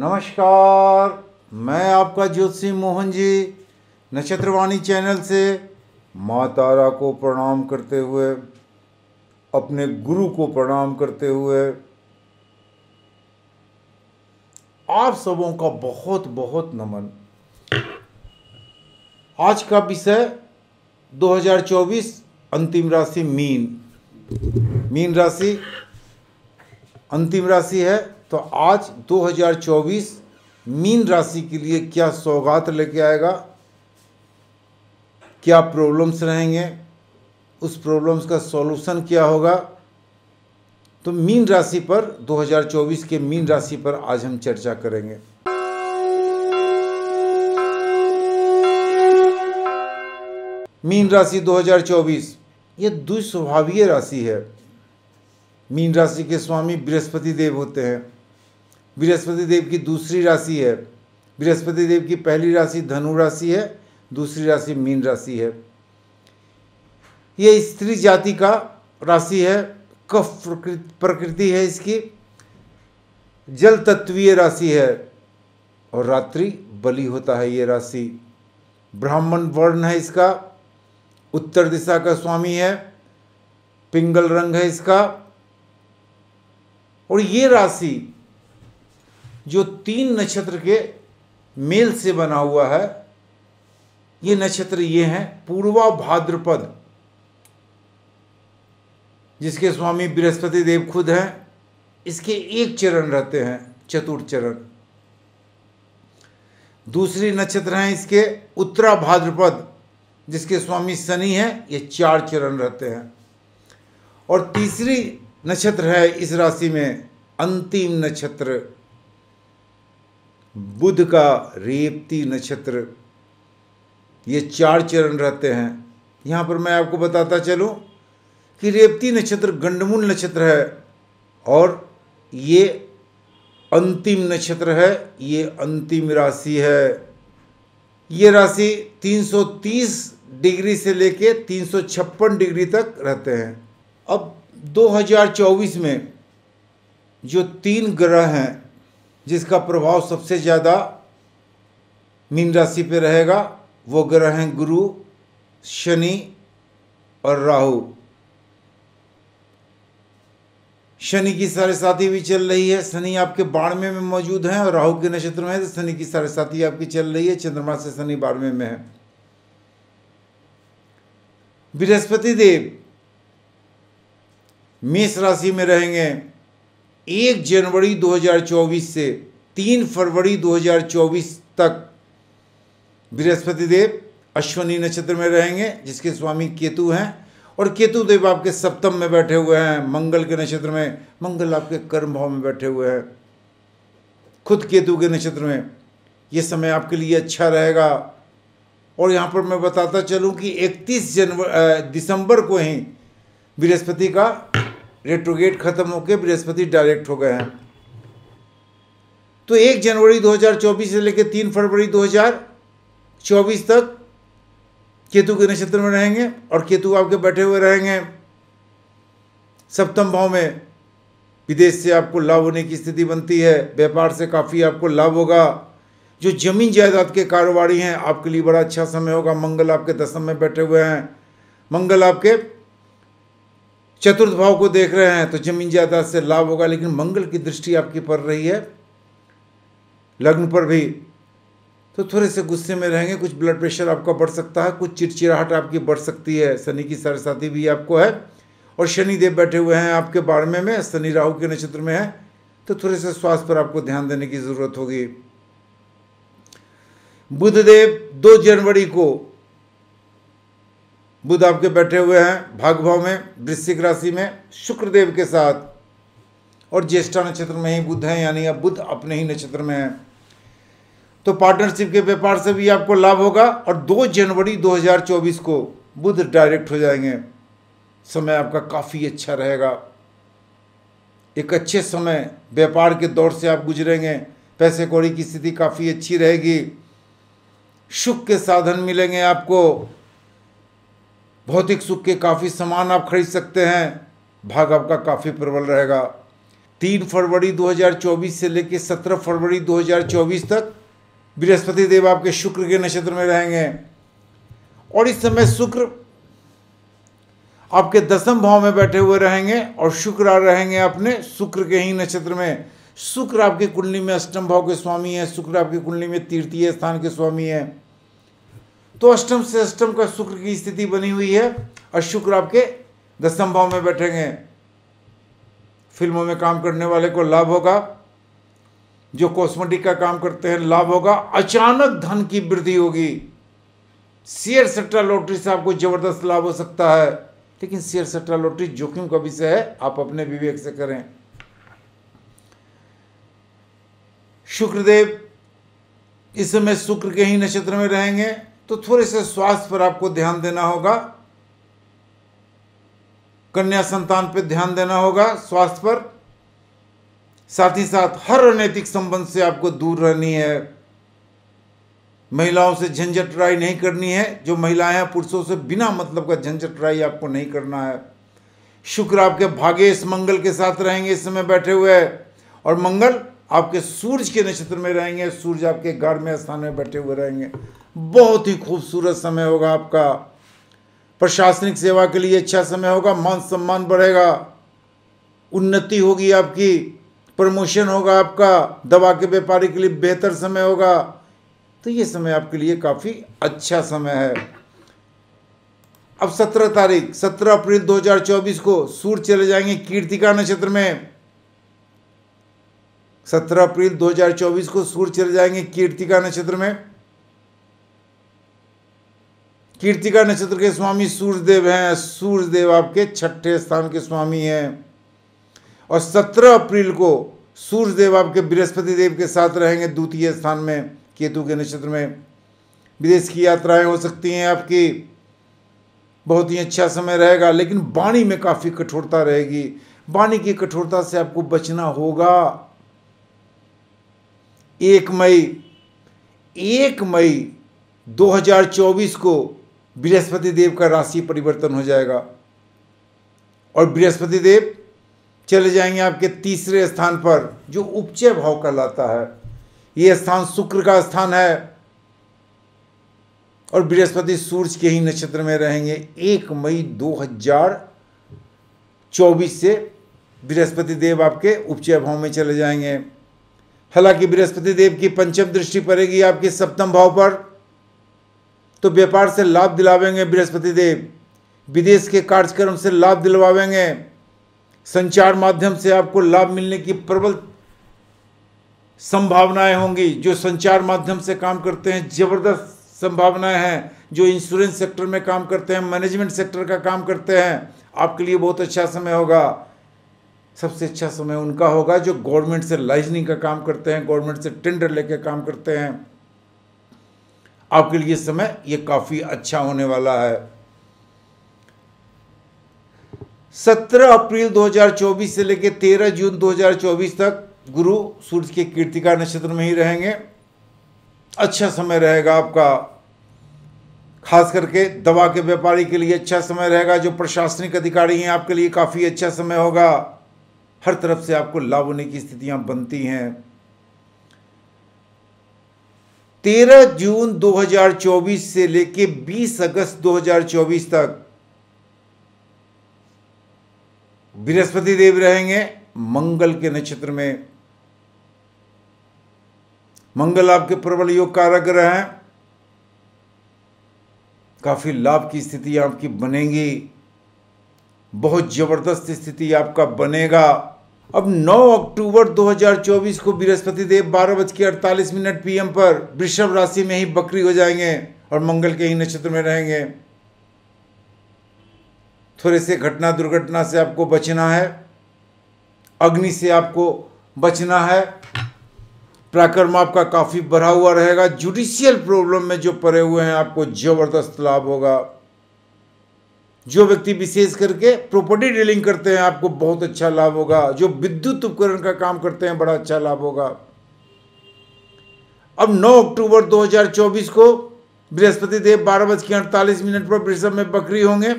नमस्कार मैं आपका ज्योतिषी मोहन जी नक्षत्रवाणी चैनल से माँ तारा को प्रणाम करते हुए अपने गुरु को प्रणाम करते हुए आप सबों का बहुत बहुत नमन आज का विषय 2024 अंतिम राशि मीन मीन राशि अंतिम राशि है तो आज 2024 मीन राशि के लिए क्या सौगात लेके आएगा क्या प्रॉब्लम्स रहेंगे उस प्रॉब्लम्स का सॉल्यूशन क्या होगा तो मीन राशि पर 2024 के मीन राशि पर आज हम चर्चा करेंगे मीन राशि 2024 ये दुस्वभावीय राशि है मीन राशि के स्वामी बृहस्पति देव होते हैं बृहस्पति देव की दूसरी राशि है बृहस्पति देव की पहली राशि धनु राशि है दूसरी राशि मीन राशि है यह स्त्री जाति का राशि है कफ प्रकृति है इसकी जल तत्वीय राशि है और रात्रि बलि होता है ये राशि ब्राह्मण वर्ण है इसका उत्तर दिशा का स्वामी है पिंगल रंग है इसका और ये राशि जो तीन नक्षत्र के मेल से बना हुआ है ये नक्षत्र ये हैं पूर्वा भाद्रपद जिसके स्वामी बृहस्पति देव खुद हैं इसके एक चरण रहते हैं चतुर्थ चरण दूसरी नक्षत्र हैं इसके उत्तरा भाद्रपद जिसके स्वामी शनि हैं ये चार चरण रहते हैं और तीसरी नक्षत्र है इस राशि में अंतिम नक्षत्र बुध का रेवती नक्षत्र ये चार चरण रहते हैं यहाँ पर मैं आपको बताता चलूँ कि रेवती नक्षत्र गंडमूल नक्षत्र है और ये अंतिम नक्षत्र है ये अंतिम राशि है ये राशि 330 डिग्री से लेके 356 डिग्री तक रहते हैं अब 2024 में जो तीन ग्रह हैं जिसका प्रभाव सबसे ज़्यादा मीन राशि पे रहेगा वो ग्रह हैं गुरु शनि और राहु शनि की सारे साथी भी चल रही है शनि आपके बारहवें में मौजूद हैं और राहु के नक्षत्र में है तो शनि की सारे साथी आपकी चल रही है चंद्रमा से शनि बारहवें में है बृहस्पति देव मेष राशि में रहेंगे एक जनवरी 2024 से तीन फरवरी 2024 तक बृहस्पति देव अश्वनी नक्षत्र में रहेंगे जिसके स्वामी केतु हैं और केतु देव आपके सप्तम में बैठे हुए हैं मंगल के नक्षत्र में मंगल आपके कर्म भाव में बैठे हुए हैं खुद केतु के नक्षत्र में ये समय आपके लिए अच्छा रहेगा और यहाँ पर मैं बताता चलूँ कि 31 जनवरी दिसंबर को ही बृहस्पति का रेट्रोगेट खत्म होकर बृहस्पति डायरेक्ट हो गए हैं तो एक जनवरी 2024 से लेकर तीन फरवरी 2024 तक केतु के नक्षत्र में रहेंगे और केतु आपके बैठे हुए रहेंगे सप्तम भाव में विदेश से आपको लाभ होने की स्थिति बनती है व्यापार से काफ़ी आपको लाभ होगा जो जमीन जायदाद के कारोबारी हैं आपके लिए बड़ा अच्छा समय होगा मंगल आपके दसम में बैठे हुए हैं मंगल आपके चतुर्थ भाव को देख रहे हैं तो जमीन जायदाद से लाभ होगा लेकिन मंगल की दृष्टि आपकी पड़ रही है लग्न पर भी तो थोड़े से गुस्से में रहेंगे कुछ ब्लड प्रेशर आपका बढ़ सकता है कुछ चिड़चिड़ाहट आपकी बढ़ सकती है शनि की सरसाती भी आपको है और शनि देव बैठे हुए हैं आपके बारहवें में शनि राहु के नक्षत्र में है तो थोड़े से स्वास्थ्य पर आपको ध्यान देने की ज़रूरत होगी बुधदेव दो जनवरी को बुध आपके बैठे हुए हैं भागभाव में वृश्चिक राशि में शुक्रदेव के साथ और ज्येष्ठा नक्षत्र में ही बुध हैं यानी अब बुध अपने ही नक्षत्र में है तो पार्टनरशिप के व्यापार से भी आपको लाभ होगा और 2 जनवरी 2024 को बुध डायरेक्ट हो जाएंगे समय आपका काफ़ी अच्छा रहेगा एक अच्छे समय व्यापार के दौर से आप गुजरेंगे पैसे कौड़ी की स्थिति काफ़ी अच्छी रहेगी सुख के साधन मिलेंगे आपको भौतिक सुख के काफ़ी सामान आप खरीद सकते हैं भाग आपका काफ़ी प्रबल रहेगा तीन फरवरी 2024 से लेकर सत्रह फरवरी 2024 तक बृहस्पति देव आपके शुक्र के नक्षत्र में रहेंगे और इस समय शुक्र आपके दसम भाव में बैठे हुए रहेंगे और शुक्र आ रहेंगे अपने शुक्र के ही नक्षत्र में शुक्र आपकी कुंडली में अष्टम भाव के स्वामी है शुक्र आपकी कुंडली में तृतीय स्थान के स्वामी है तो अष्टम से अष्टम का शुक्र की स्थिति बनी हुई है और शुक्र आपके दसम भाव में बैठेंगे फिल्मों में काम करने वाले को लाभ होगा जो कॉस्मेटिक का काम करते हैं लाभ होगा अचानक धन की वृद्धि होगी शेयर सट्टा लॉटरी से आपको जबरदस्त लाभ हो सकता है लेकिन शेयर सट्टा लॉटरी जोखिम का विषय है आप अपने विवेक से करें शुक्रदेव इस समय शुक्र के ही नक्षत्र में रहेंगे तो थोड़े से स्वास्थ्य पर आपको ध्यान देना होगा कन्या संतान पर ध्यान देना होगा स्वास्थ्य पर साथ ही साथ हर अनैतिक संबंध से आपको दूर रहनी है महिलाओं से झंझटराई नहीं करनी है जो महिलाएं हैं पुरुषों से बिना मतलब का झंझटराई आपको नहीं करना है शुक्र आपके भाग्य इस मंगल के साथ रहेंगे इस समय बैठे हुए और मंगल आपके सूरज के नक्षत्र में रहेंगे सूरज आपके घर में स्थान में बैठे हुए रहेंगे बहुत ही खूबसूरत समय होगा आपका प्रशासनिक सेवा के लिए अच्छा समय होगा मान सम्मान बढ़ेगा उन्नति होगी आपकी प्रमोशन होगा आपका दवा के व्यापारी के लिए बेहतर समय होगा तो ये समय आपके लिए काफ़ी अच्छा समय है अब सत्रह तारीख सत्रह अप्रैल 2024 को सूर्य चले जाएंगे कीर्तिका नक्षत्र में सत्रह अप्रैल 2024 को सूर्य चले जाएंगे कीर्तिका नक्षत्र में कीर्तिका नक्षत्र के स्वामी सूर्यदेव हैं सूर्यदेव आपके छठे स्थान के स्वामी हैं और 17 अप्रैल को सूर्यदेव आपके बृहस्पति देव के साथ रहेंगे द्वितीय स्थान में केतु के नक्षत्र में विदेश की यात्राएं हो सकती हैं आपकी बहुत ही अच्छा समय रहेगा लेकिन वाणी में काफ़ी कठोरता रहेगी वाणी की कठोरता से आपको बचना होगा एक मई एक मई 2024 को बृहस्पति देव का राशि परिवर्तन हो जाएगा और बृहस्पति देव चले जाएंगे आपके तीसरे स्थान पर जो उपचय भाव कहलाता है ये स्थान शुक्र का स्थान है और बृहस्पति सूर्य के ही नक्षत्र में रहेंगे एक मई 2024 से बृहस्पति देव आपके उपचय भाव में चले जाएंगे हालांकि बृहस्पति देव की पंचम दृष्टि पड़ेगी आपके सप्तम भाव पर तो व्यापार से लाभ दिलावेंगे बृहस्पति देव विदेश के कार्यक्रम से लाभ दिलवावेंगे संचार माध्यम से आपको लाभ मिलने की प्रबल संभावनाएं होंगी जो संचार माध्यम से काम करते हैं जबरदस्त संभावनाएं हैं जो इंश्योरेंस सेक्टर में काम करते हैं मैनेजमेंट सेक्टर का काम करते हैं आपके लिए बहुत अच्छा समय होगा सबसे अच्छा समय उनका होगा जो गवर्नमेंट से लाइजनिंग का काम करते हैं गवर्नमेंट से टेंडर लेके काम करते हैं आपके लिए समय ये काफ़ी अच्छा होने वाला है 17 अप्रैल 2024 से लेकर 13 जून 2024 तक गुरु सूर्य के कीर्तिका नक्षत्र में ही रहेंगे अच्छा समय रहेगा आपका खास करके दवा के व्यापारी के लिए अच्छा समय रहेगा जो प्रशासनिक अधिकारी हैं आपके लिए काफ़ी अच्छा समय होगा हर तरफ से आपको लाभ होने की स्थितियां बनती हैं 13 जून 2024 से लेके 20 अगस्त 2024 तक बृहस्पति देव रहेंगे मंगल के नक्षत्र में मंगल आपके प्रबल योग कारक रहे हैं काफी लाभ की स्थिति आपकी बनेगी बहुत ज़बरदस्त स्थिति आपका बनेगा अब 9 अक्टूबर 2024 को बृहस्पति देव बारह बज के अड़तालीस मिनट पीएम पर वृषभ राशि में ही बकरी हो जाएंगे और मंगल के ही नक्षत्र में रहेंगे थोड़े से घटना दुर्घटना से आपको बचना है अग्नि से आपको बचना है प्राकर्म आपका काफ़ी बढ़ा हुआ रहेगा जुडिशियल प्रॉब्लम में जो पड़े हुए हैं आपको ज़बरदस्त लाभ होगा जो व्यक्ति विशेष करके प्रॉपर्टी डीलिंग करते हैं आपको बहुत अच्छा लाभ होगा जो विद्युत उपकरण का काम करते हैं बड़ा अच्छा लाभ होगा अब 9 अक्टूबर 2024 को बृहस्पति देव बारह बज के अड़तालीस मिनट पर वृषभ में बकरी होंगे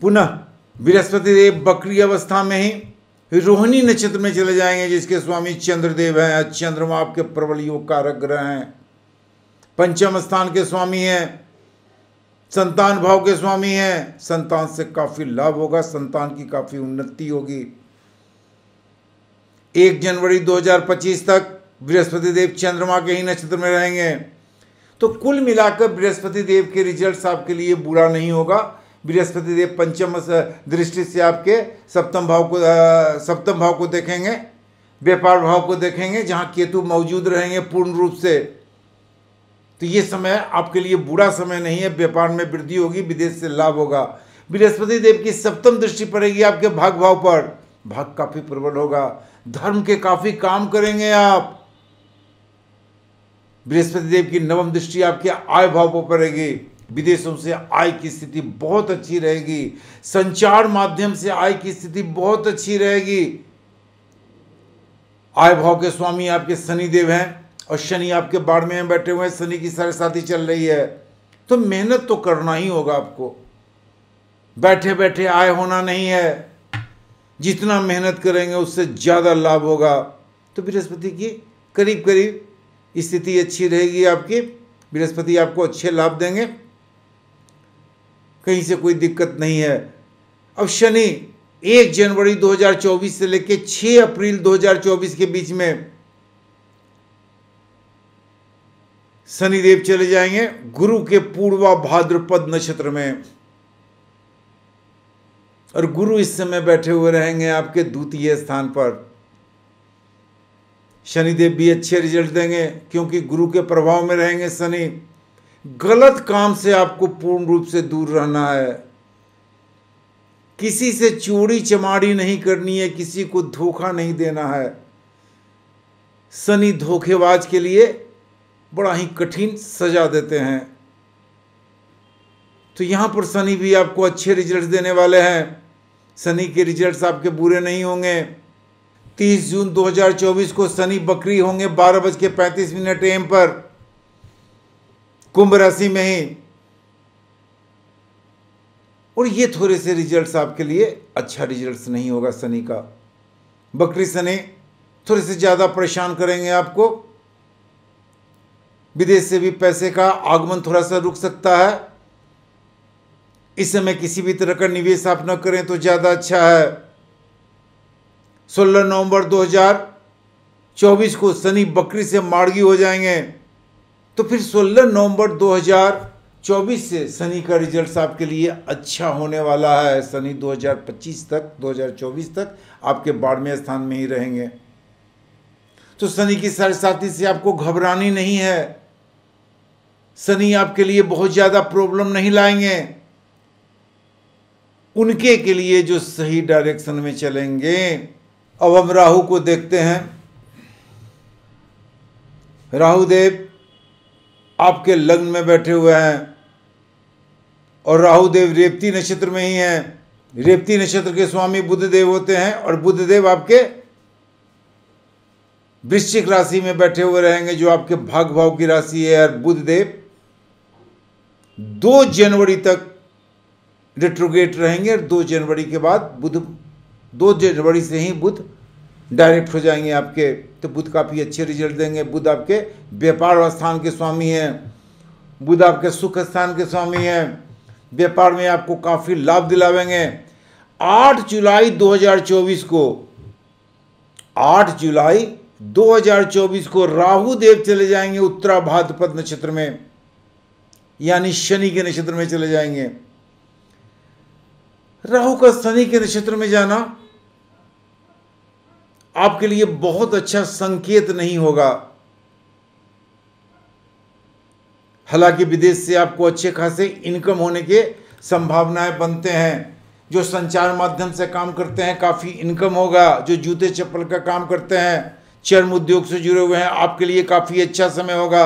पुनः बृहस्पति देव बकरी अवस्था में ही रोहिणी नक्षत्र में चले जाएंगे जिसके स्वामी चंद्रदेव हैं चंद्रमा आपके प्रबल योग कारक ग्रह हैं पंचम स्थान के स्वामी हैं संतान भाव के स्वामी हैं संतान से काफी लाभ होगा संतान की काफी उन्नति होगी एक जनवरी 2025 तक बृहस्पति देव चंद्रमा के ही नक्षत्र में रहेंगे तो कुल मिलाकर बृहस्पति देव के रिजल्ट्स आपके लिए बुरा नहीं होगा बृहस्पति देव पंचम दृष्टि से आपके सप्तम भाव को सप्तम भाव को देखेंगे व्यापार भाव को देखेंगे जहाँ केतु मौजूद रहेंगे पूर्ण रूप से तो ये समय आपके लिए बुरा समय नहीं है व्यापार में वृद्धि होगी विदेश से लाभ होगा बृहस्पति देव की सप्तम दृष्टि पड़ेगी आपके भाग भाव पर भाग काफी प्रबल होगा धर्म के काफी काम करेंगे आप बृहस्पति देव की नवम दृष्टि आपके आय भाव पर पड़ेगी विदेशों से आय की स्थिति बहुत अच्छी रहेगी संचार माध्यम से आय की स्थिति बहुत अच्छी रहेगी आय भाव के स्वामी आपके शनिदेव हैं और शनि आपके बाढ़ में बैठे हुए हैं शनि की सारे साथी चल रही है तो मेहनत तो करना ही होगा आपको बैठे बैठे आय होना नहीं है जितना मेहनत करेंगे उससे ज़्यादा लाभ होगा तो बृहस्पति की करीब करीब स्थिति अच्छी रहेगी आपकी बृहस्पति आपको अच्छे लाभ देंगे कहीं से कोई दिक्कत नहीं है अब शनि एक जनवरी 2024 से लेकर 6 अप्रैल 2024 के बीच में शनिदेव चले जाएंगे गुरु के पूर्वा भाद्रपद नक्षत्र में और गुरु इस समय बैठे हुए रहेंगे आपके द्वितीय स्थान पर शनिदेव भी अच्छे रिजल्ट देंगे क्योंकि गुरु के प्रभाव में रहेंगे शनि गलत काम से आपको पूर्ण रूप से दूर रहना है किसी से चोरी चमाड़ी नहीं करनी है किसी को धोखा नहीं देना है शनि धोखेबाज के लिए बड़ा ही कठिन सजा देते हैं तो यहाँ पर शनि भी आपको अच्छे रिजल्ट देने वाले हैं शनि के रिजल्ट्स आपके बुरे नहीं होंगे 30 जून 2024 को शनि बकरी होंगे बारह बज के पैंतीस मिनट एम पर कुंभ राशि में ही और ये थोड़े से रिजल्ट्स आपके लिए अच्छा रिजल्ट्स नहीं होगा शनि का बकरी शनि थोड़े से ज़्यादा परेशान करेंगे आपको विदेश से भी पैसे का आगमन थोड़ा सा रुक सकता है इस समय किसी भी तरह का निवेश आप न करें तो ज़्यादा अच्छा है 16 नवंबर 2024 को शनि बकरी से मार्गी हो जाएंगे तो फिर 16 नवंबर 2024 से शनि का रिजल्ट आपके लिए अच्छा होने वाला है शनि 2025 तक 2024 तक आपके बारहवें स्थान में ही रहेंगे तो शनि की सारे साथी से आपको घबरानी नहीं है शनि आपके लिए बहुत ज़्यादा प्रॉब्लम नहीं लाएंगे उनके के लिए जो सही डायरेक्शन में चलेंगे अब हम राहु को देखते हैं राहुदेव आपके लग्न में बैठे हुए हैं और राहुदेव रेवती नक्षत्र में ही हैं रेवती नक्षत्र के स्वामी बुद्धदेव होते हैं और बुद्धदेव आपके वृश्चिक राशि में बैठे हुए रहेंगे जो आपके भाग भाव की राशि है और देव दो जनवरी तक रिट्रोगेट रहेंगे और दो जनवरी के बाद बुध दो जनवरी से ही बुध डायरेक्ट हो जाएंगे आपके तो बुध काफ़ी अच्छे रिजल्ट देंगे बुध आपके व्यापार स्थान के स्वामी हैं बुध आपके सुख स्थान के स्वामी हैं व्यापार में आपको काफ़ी लाभ दिलावेंगे 8 जुलाई 2024 को 8 जुलाई 2024 को राहु देव चले जाएंगे उत्तरा भाद्रपद नक्षत्र में यानी शनि के नक्षत्र में चले जाएंगे राहु का शनि के नक्षत्र में जाना आपके लिए बहुत अच्छा संकेत नहीं होगा हालांकि विदेश से आपको अच्छे खासे इनकम होने के संभावनाएं बनते हैं जो संचार माध्यम से काम करते हैं काफ़ी इनकम होगा जो जूते चप्पल का काम करते हैं चर्म उद्योग से जुड़े हुए हैं आपके लिए काफ़ी अच्छा समय होगा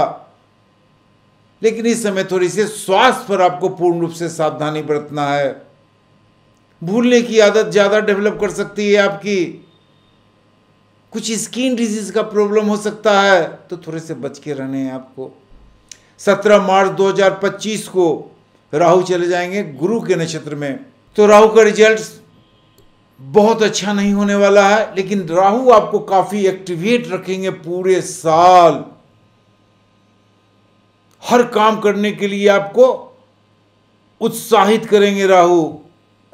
लेकिन इस समय थोड़ी सी स्वास्थ्य पर आपको पूर्ण रूप से सावधानी बरतना है भूलने की आदत ज़्यादा डेवलप कर सकती है आपकी कुछ स्किन डिजीज का प्रॉब्लम हो सकता है तो थोड़े से बच के रहने हैं आपको 17 मार्च 2025 को राहु चले जाएंगे गुरु के नक्षत्र में तो राहु का रिजल्ट बहुत अच्छा नहीं होने वाला है लेकिन राहु आपको काफ़ी एक्टिवेट रखेंगे पूरे साल हर काम करने के लिए आपको उत्साहित करेंगे राहु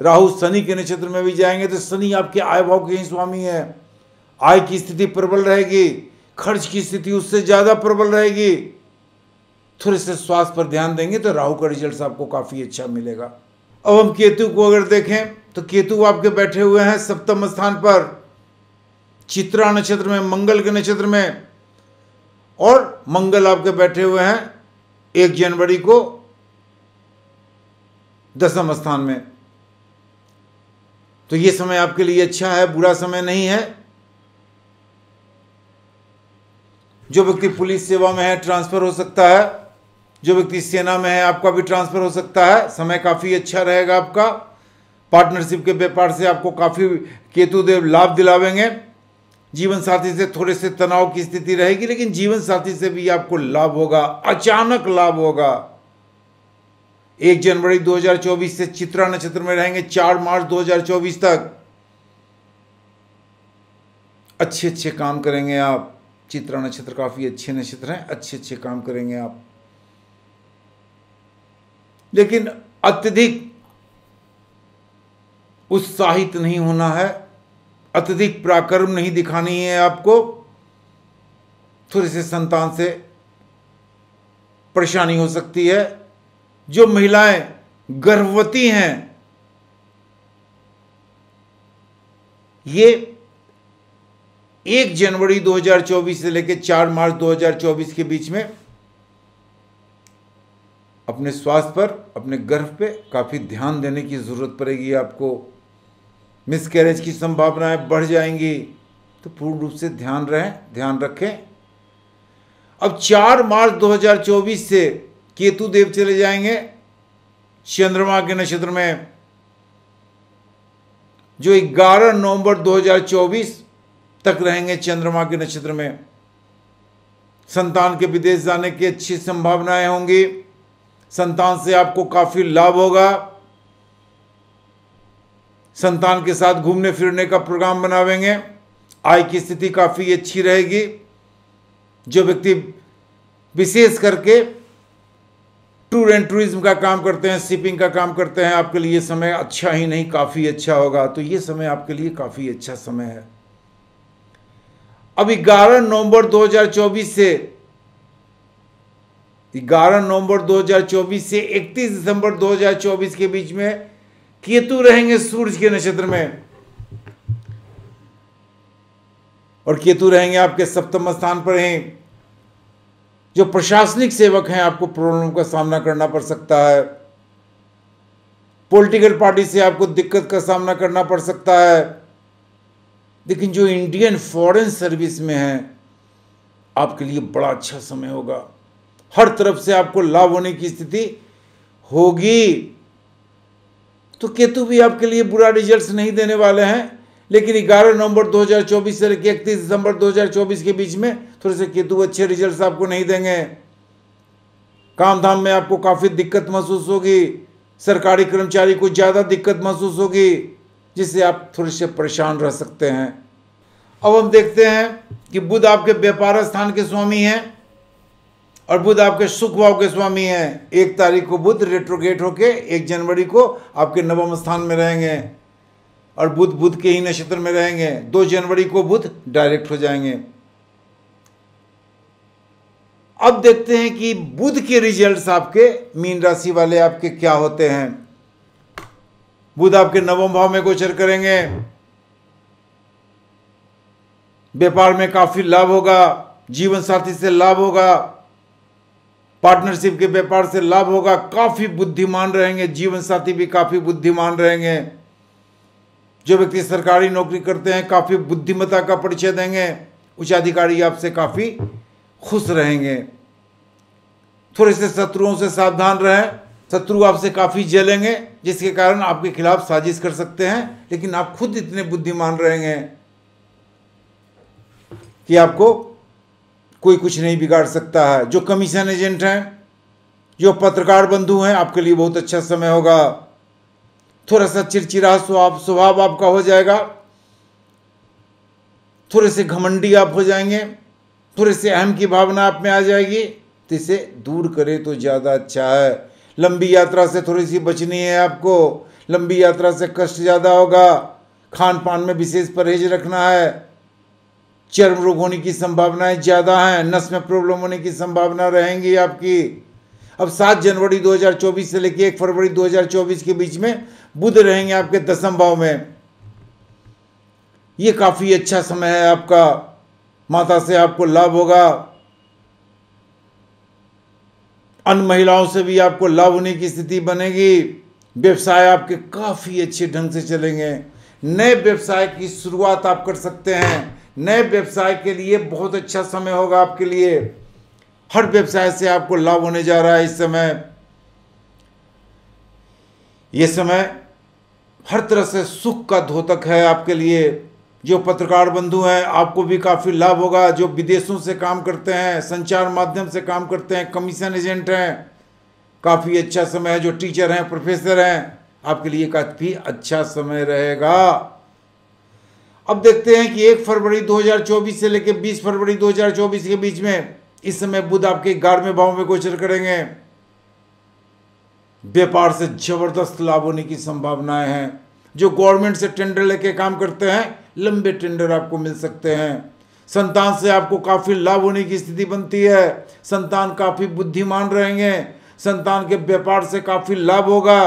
राहु शनि के नक्षत्र में भी जाएंगे तो शनि आपके आय भाव के ही स्वामी है आय की स्थिति प्रबल रहेगी खर्च की स्थिति उससे ज़्यादा प्रबल रहेगी थोड़े से स्वास्थ्य पर ध्यान देंगे तो राहु का रिजल्ट आपको काफ़ी अच्छा मिलेगा अब हम केतु को अगर देखें तो केतु आपके बैठे हुए हैं सप्तम स्थान पर चित्रा नक्षत्र में मंगल के नक्षत्र में और मंगल आपके बैठे हुए हैं एक जनवरी को दसम स्थान में तो ये समय आपके लिए अच्छा है बुरा समय नहीं है जो व्यक्ति पुलिस सेवा में है ट्रांसफर हो सकता है जो व्यक्ति सेना में है आपका भी ट्रांसफर हो सकता है समय काफ़ी अच्छा रहेगा आपका पार्टनरशिप के व्यापार से आपको काफ़ी केतुदेव लाभ दिलावेंगे जीवन साथी से थोड़े से तनाव की स्थिति रहेगी लेकिन जीवन साथी से भी आपको लाभ होगा अचानक लाभ होगा एक जनवरी 2024 से चित्रा नक्षत्र में रहेंगे चार मार्च 2024 तक अच्छे अच्छे काम करेंगे आप चित्रा नक्षत्र काफी अच्छे नक्षत्र हैं अच्छे अच्छे काम करेंगे आप लेकिन अत्यधिक उत्साहित नहीं होना है अत्यधिक पराक्रम नहीं दिखानी है आपको थोड़े से संतान से परेशानी हो सकती है जो महिलाएं गर्भवती हैं ये एक जनवरी 2024 से लेकर चार मार्च 2024 के बीच में अपने स्वास्थ्य पर अपने गर्भ पे काफ़ी ध्यान देने की ज़रूरत पड़ेगी आपको मिसकैरेज की संभावनाएं बढ़ जाएंगी तो पूर्ण रूप से ध्यान रहें ध्यान रखें अब 4 मार्च 2024 से केतु देव चले जाएंगे चंद्रमा के नक्षत्र में जो 11 नवंबर 2024 तक रहेंगे चंद्रमा के नक्षत्र में संतान के विदेश जाने की अच्छी संभावनाएं होंगी संतान से आपको काफ़ी लाभ होगा संतान के साथ घूमने फिरने का प्रोग्राम बनावेंगे आय की स्थिति काफ़ी अच्छी रहेगी जो व्यक्ति विशेष करके टूर एंड टूरिज्म का काम करते हैं शिपिंग का काम करते हैं आपके लिए समय अच्छा ही नहीं काफ़ी अच्छा होगा तो ये समय आपके लिए काफ़ी अच्छा समय है अब 11 नवंबर 2024 से 11 नवंबर 2024 से 31 दिसंबर 2024 के बीच में केतु रहेंगे सूर्य के नक्षत्र में और केतु रहेंगे आपके सप्तम स्थान पर हैं जो प्रशासनिक सेवक हैं आपको प्रॉब्लम का सामना करना पड़ सकता है पॉलिटिकल पार्टी से आपको दिक्कत का सामना करना पड़ सकता है लेकिन जो इंडियन फॉरेन सर्विस में है आपके लिए बड़ा अच्छा समय होगा हर तरफ से आपको लाभ होने की स्थिति होगी तो केतु भी आपके लिए बुरा रिजल्ट नहीं देने वाले हैं लेकिन 11 नवंबर 2024 से लेकर इकतीस दिसंबर 2024 के बीच में थोड़े से केतु अच्छे रिजल्ट आपको नहीं देंगे काम धाम में आपको काफ़ी दिक्कत महसूस होगी सरकारी कर्मचारी को ज़्यादा दिक्कत महसूस होगी जिससे आप थोड़े से परेशान रह सकते हैं अब हम देखते हैं कि बुध आपके व्यापार स्थान के स्वामी हैं और बुध आपके सुख भाव के स्वामी हैं एक तारीख को बुद्ध रेट्रोगेट होके एक जनवरी को आपके नवम स्थान में रहेंगे और बुध बुद्ध के ही नक्षत्र में रहेंगे दो जनवरी को बुध डायरेक्ट हो जाएंगे अब देखते हैं कि बुध के रिजल्ट्स आपके मीन राशि वाले आपके क्या होते हैं बुध आपके नवम भाव में गोचर करेंगे व्यापार में काफी लाभ होगा जीवन साथी से लाभ होगा पार्टनरशिप के व्यापार से लाभ होगा काफ़ी बुद्धिमान रहेंगे जीवन साथी भी काफ़ी बुद्धिमान रहेंगे जो व्यक्ति सरकारी नौकरी करते हैं काफ़ी बुद्धिमता का परिचय देंगे उच्च अधिकारी आपसे काफ़ी खुश रहेंगे थोड़े से शत्रुओं से सावधान रहें शत्रु आपसे काफ़ी जलेंगे जिसके कारण आपके खिलाफ साजिश कर सकते हैं लेकिन आप खुद इतने बुद्धिमान रहेंगे कि आपको कोई कुछ नहीं बिगाड़ सकता है जो कमीशन एजेंट हैं जो पत्रकार बंधु हैं आपके लिए बहुत अच्छा समय होगा थोड़ा सा चिड़चिड़ा स्वभाव स्वभाव आपका हो जाएगा थोड़े से घमंडी आप हो जाएंगे थोड़े से अहम की भावना आप में आ जाएगी तो इसे दूर करें तो ज़्यादा अच्छा है लंबी यात्रा से थोड़ी सी बचनी है आपको लंबी यात्रा से कष्ट ज़्यादा होगा खान पान में विशेष परहेज रखना है चर्म रोग होने की संभावनाएं ज़्यादा हैं नस में प्रॉब्लम होने की संभावना रहेंगी आपकी अब सात जनवरी 2024 से लेकर एक फरवरी 2024 के बीच में बुध रहेंगे आपके दसम भाव में ये काफ़ी अच्छा समय है आपका माता से आपको लाभ होगा अन्य महिलाओं से भी आपको लाभ होने की स्थिति बनेगी व्यवसाय आपके काफ़ी अच्छे ढंग से चलेंगे नए व्यवसाय की शुरुआत आप कर सकते हैं नए व्यवसाय के लिए बहुत अच्छा समय होगा आपके लिए हर व्यवसाय से आपको लाभ होने जा रहा है इस समय ये समय हर तरह से सुख का धोतक है आपके लिए जो पत्रकार बंधु हैं आपको भी काफ़ी लाभ होगा जो विदेशों से काम करते हैं संचार माध्यम से काम करते हैं कमीशन एजेंट हैं काफ़ी अच्छा समय है जो टीचर हैं प्रोफेसर हैं आपके लिए काफ़ी अच्छा समय रहेगा अब देखते हैं कि 1 फरवरी 2024 से लेकर 20 फरवरी 2024 के बीच में इस समय बुध आपके ग्यारहवें भाव में गोचर करेंगे व्यापार से जबरदस्त लाभ होने की संभावनाएं हैं जो गवर्नमेंट से टेंडर लेके काम करते हैं लंबे टेंडर आपको मिल सकते हैं संतान से आपको काफ़ी लाभ होने की स्थिति बनती है संतान काफ़ी बुद्धिमान रहेंगे संतान के व्यापार से काफ़ी लाभ होगा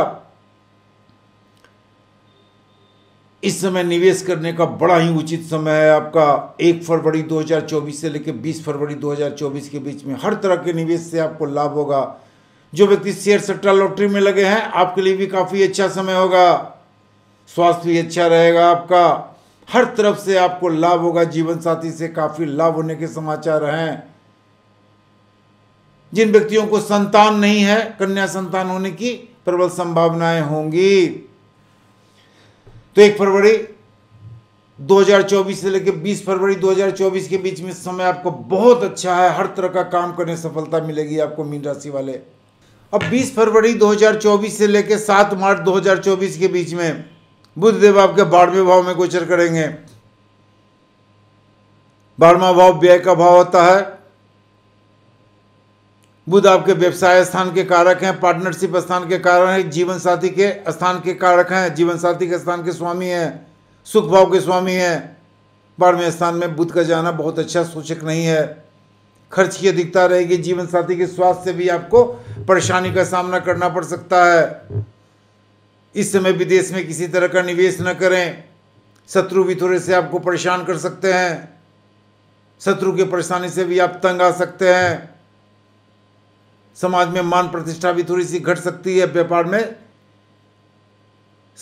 इस समय निवेश करने का बड़ा ही उचित समय है आपका एक फरवरी 2024 से लेकर 20 फरवरी 2024 के बीच में हर तरह के निवेश से आपको लाभ होगा जो व्यक्ति शेयर सट्टा लॉटरी में लगे हैं आपके लिए भी काफ़ी अच्छा समय होगा स्वास्थ्य भी अच्छा रहेगा आपका हर तरफ से आपको लाभ होगा जीवन साथी से काफ़ी लाभ होने के समाचार हैं जिन व्यक्तियों को संतान नहीं है कन्या संतान होने की प्रबल संभावनाएं होंगी तो एक फरवरी 2024 से लेकर 20 फरवरी 2024 के बीच में समय आपको बहुत अच्छा है हर तरह का काम करने सफलता मिलेगी आपको मीन राशि वाले अब 20 फरवरी 2024 से लेकर 7 मार्च 2024 के बीच में बुधदेव आपके बारहवें भाव में गोचर करेंगे बारहवा भाव व्यय का भाव होता है बुध आपके व्यवसाय स्थान के कारक हैं पार्टनरशिप स्थान के कारण हैं जीवन साथी के स्थान के कारक हैं जीवन साथी के स्थान के स्वामी हैं सुख भाव के स्वामी हैं बारहवें स्थान में बुध का जाना बहुत अच्छा सूचक नहीं है खर्च की अधिकता रहेगी जीवन साथी के स्वास्थ्य से भी आपको परेशानी का सामना करना पड़ सकता है इस समय विदेश में किसी तरह का निवेश न करें शत्रु भी थोड़े से आपको परेशान कर सकते हैं शत्रु के परेशानी से भी आप तंग आ सकते हैं समाज में मान प्रतिष्ठा भी थोड़ी सी घट सकती है व्यापार में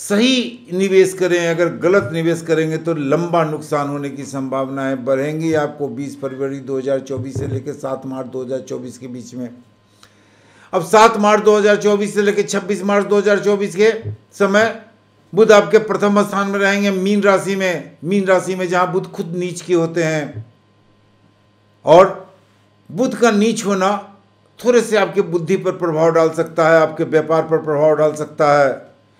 सही निवेश करें अगर गलत निवेश करेंगे तो लंबा नुकसान होने की संभावनाएं बढ़ेंगी आपको 20 फरवरी 2024 से लेकर 7 मार्च 2024 के बीच में अब 7 मार्च 2024 से लेकर 26 मार्च 2024 के समय बुध आपके प्रथम स्थान में रहेंगे मीन राशि में मीन राशि में जहां बुध खुद नीच के होते हैं और बुध का नीच होना थोड़े से आपके बुद्धि पर प्रभाव डाल सकता है आपके व्यापार पर प्रभाव डाल सकता है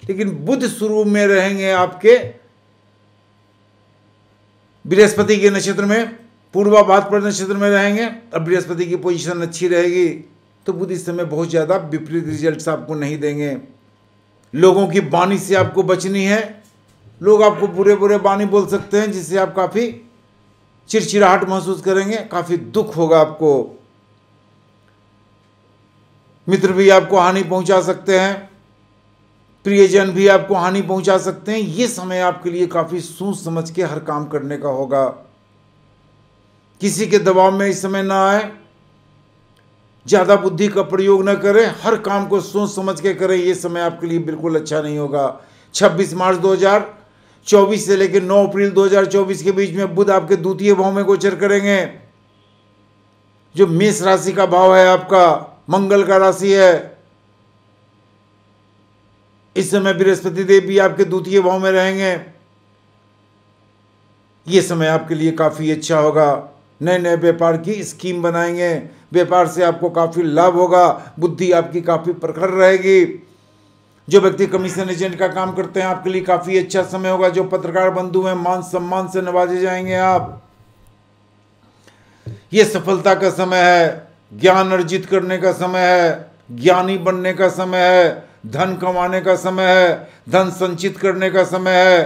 लेकिन बुद्ध शुरू में रहेंगे आपके बृहस्पति के नक्षत्र में पूर्वाभात पर नक्षत्र में रहेंगे अब बृहस्पति की पोजीशन अच्छी रहेगी तो बुद्ध इस समय बहुत ज़्यादा विपरीत रिजल्ट्स आपको नहीं देंगे लोगों की वाणी से आपको बचनी है लोग आपको बुरे बुरे वाणी बोल सकते हैं जिससे आप काफ़ी चिड़चिड़ाहट महसूस करेंगे काफ़ी दुख होगा आपको मित्र भी आपको हानि पहुंचा सकते हैं प्रियजन भी आपको हानि पहुंचा सकते हैं ये समय आपके लिए काफ़ी सोच समझ के हर काम करने का होगा किसी के दबाव में इस समय ना आए ज़्यादा बुद्धि का प्रयोग न करें हर काम को सोच समझ के करें यह समय आपके लिए बिल्कुल अच्छा नहीं होगा 26 मार्च 2024 से लेकर 9 अप्रैल 2024 के बीच में बुध आपके द्वितीय भाव में गोचर करेंगे जो मेष राशि का भाव है आपका मंगल का राशि है इस समय बृहस्पति देव भी आपके द्वितीय भाव में रहेंगे ये समय आपके लिए काफ़ी अच्छा होगा नए नए व्यापार की स्कीम बनाएंगे व्यापार से आपको काफ़ी लाभ होगा बुद्धि आपकी काफ़ी प्रखर रहेगी जो व्यक्ति कमीशन एजेंट का काम करते हैं आपके लिए काफ़ी अच्छा समय होगा जो पत्रकार बंधु हैं मान सम्मान से नवाजे जाएंगे आप ये सफलता का समय है ज्ञान अर्जित करने का समय है ज्ञानी बनने का समय है धन कमाने का समय है धन संचित करने का समय है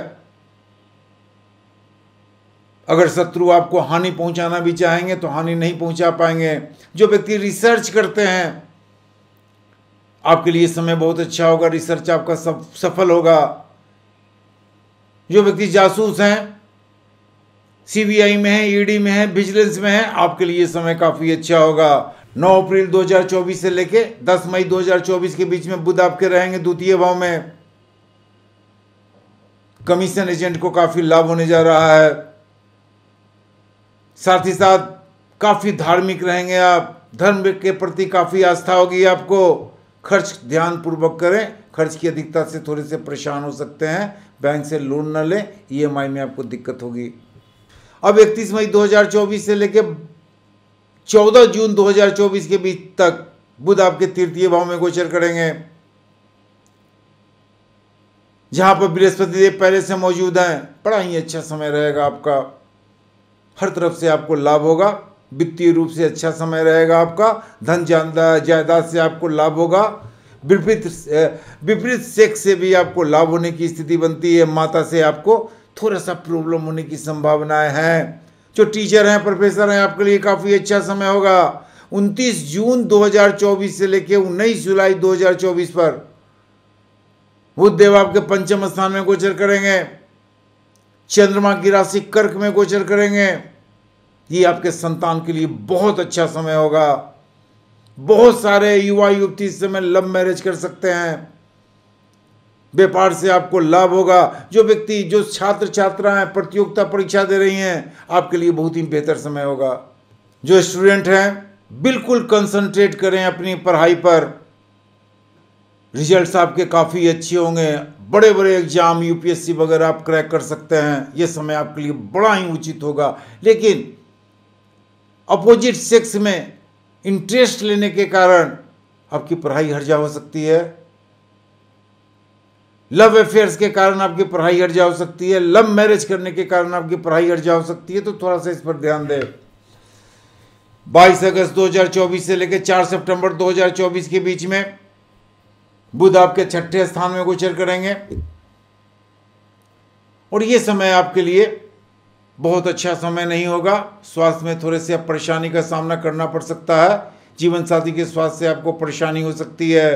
अगर शत्रु आपको हानि पहुंचाना भी चाहेंगे तो हानि नहीं पहुंचा पाएंगे जो व्यक्ति रिसर्च करते हैं आपके लिए समय बहुत अच्छा होगा रिसर्च आपका सब सफल होगा जो व्यक्ति जासूस हैं सीबीआई में है ईडी e में है विजिलेंस में है आपके लिए समय काफ़ी अच्छा होगा 9 अप्रैल 2024 से लेके 10 मई 2024 के बीच में बुध आपके रहेंगे द्वितीय भाव में कमीशन एजेंट को काफ़ी लाभ होने जा रहा है साथ ही साथ काफ़ी धार्मिक रहेंगे आप धर्म के प्रति काफ़ी आस्था होगी आपको खर्च ध्यान पूर्वक करें खर्च की अधिकता से थोड़े से परेशान हो सकते हैं बैंक से लोन न लें ईएमआई e में आपको दिक्कत होगी अब 31 मई 2024 से लेकर चौदह जून 2024 के बीच तक बुध आपके तृतीय भाव में गोचर करेंगे जहां पर बृहस्पति देव पहले से मौजूद हैं बड़ा ही अच्छा समय रहेगा आपका हर तरफ से आपको लाभ होगा वित्तीय रूप से अच्छा समय रहेगा आपका धन जायदाद से आपको लाभ होगा विपरीत विपरीत सेक्स से भी आपको लाभ होने की स्थिति बनती है माता से आपको थोड़ा सा प्रॉब्लम होने की संभावनाएं हैं जो टीचर हैं प्रोफेसर हैं आपके लिए काफ़ी अच्छा समय होगा 29 जून 2024 से लेकर उन्नीस जुलाई 2024 पर बुद्धदेव आपके पंचम स्थान में गोचर करेंगे चंद्रमा की राशि कर्क में गोचर करेंगे ये आपके संतान के लिए बहुत अच्छा समय होगा बहुत सारे युवा युवती इस समय लव मैरिज कर सकते हैं व्यापार से आपको लाभ होगा जो व्यक्ति जो छात्र छात्राएं प्रतियोगिता परीक्षा दे रही हैं आपके लिए बहुत ही बेहतर समय होगा जो स्टूडेंट हैं बिल्कुल कंसंट्रेट करें अपनी पढ़ाई पर रिजल्ट्स आपके काफ़ी अच्छे होंगे बड़े बड़े एग्जाम यूपीएससी वगैरह आप क्रैक कर सकते हैं ये समय आपके लिए बड़ा ही उचित होगा लेकिन अपोजिट सेक्स में इंटरेस्ट लेने के कारण आपकी पढ़ाई हर्जा हो सकती है लव अफेयर्स के कारण आपकी पढ़ाई हट जा हो सकती है लव मैरिज करने के कारण आपकी पढ़ाई हट जा हो सकती है तो थोड़ा सा इस पर ध्यान दें 22 अगस्त 2024 से लेकर 4 सितंबर 2024 के बीच में बुध आपके छठे स्थान में गोचर करेंगे और ये समय आपके लिए बहुत अच्छा समय नहीं होगा स्वास्थ्य में थोड़े से परेशानी का सामना करना पड़ सकता है जीवन साथी के स्वास्थ्य से आपको परेशानी हो सकती है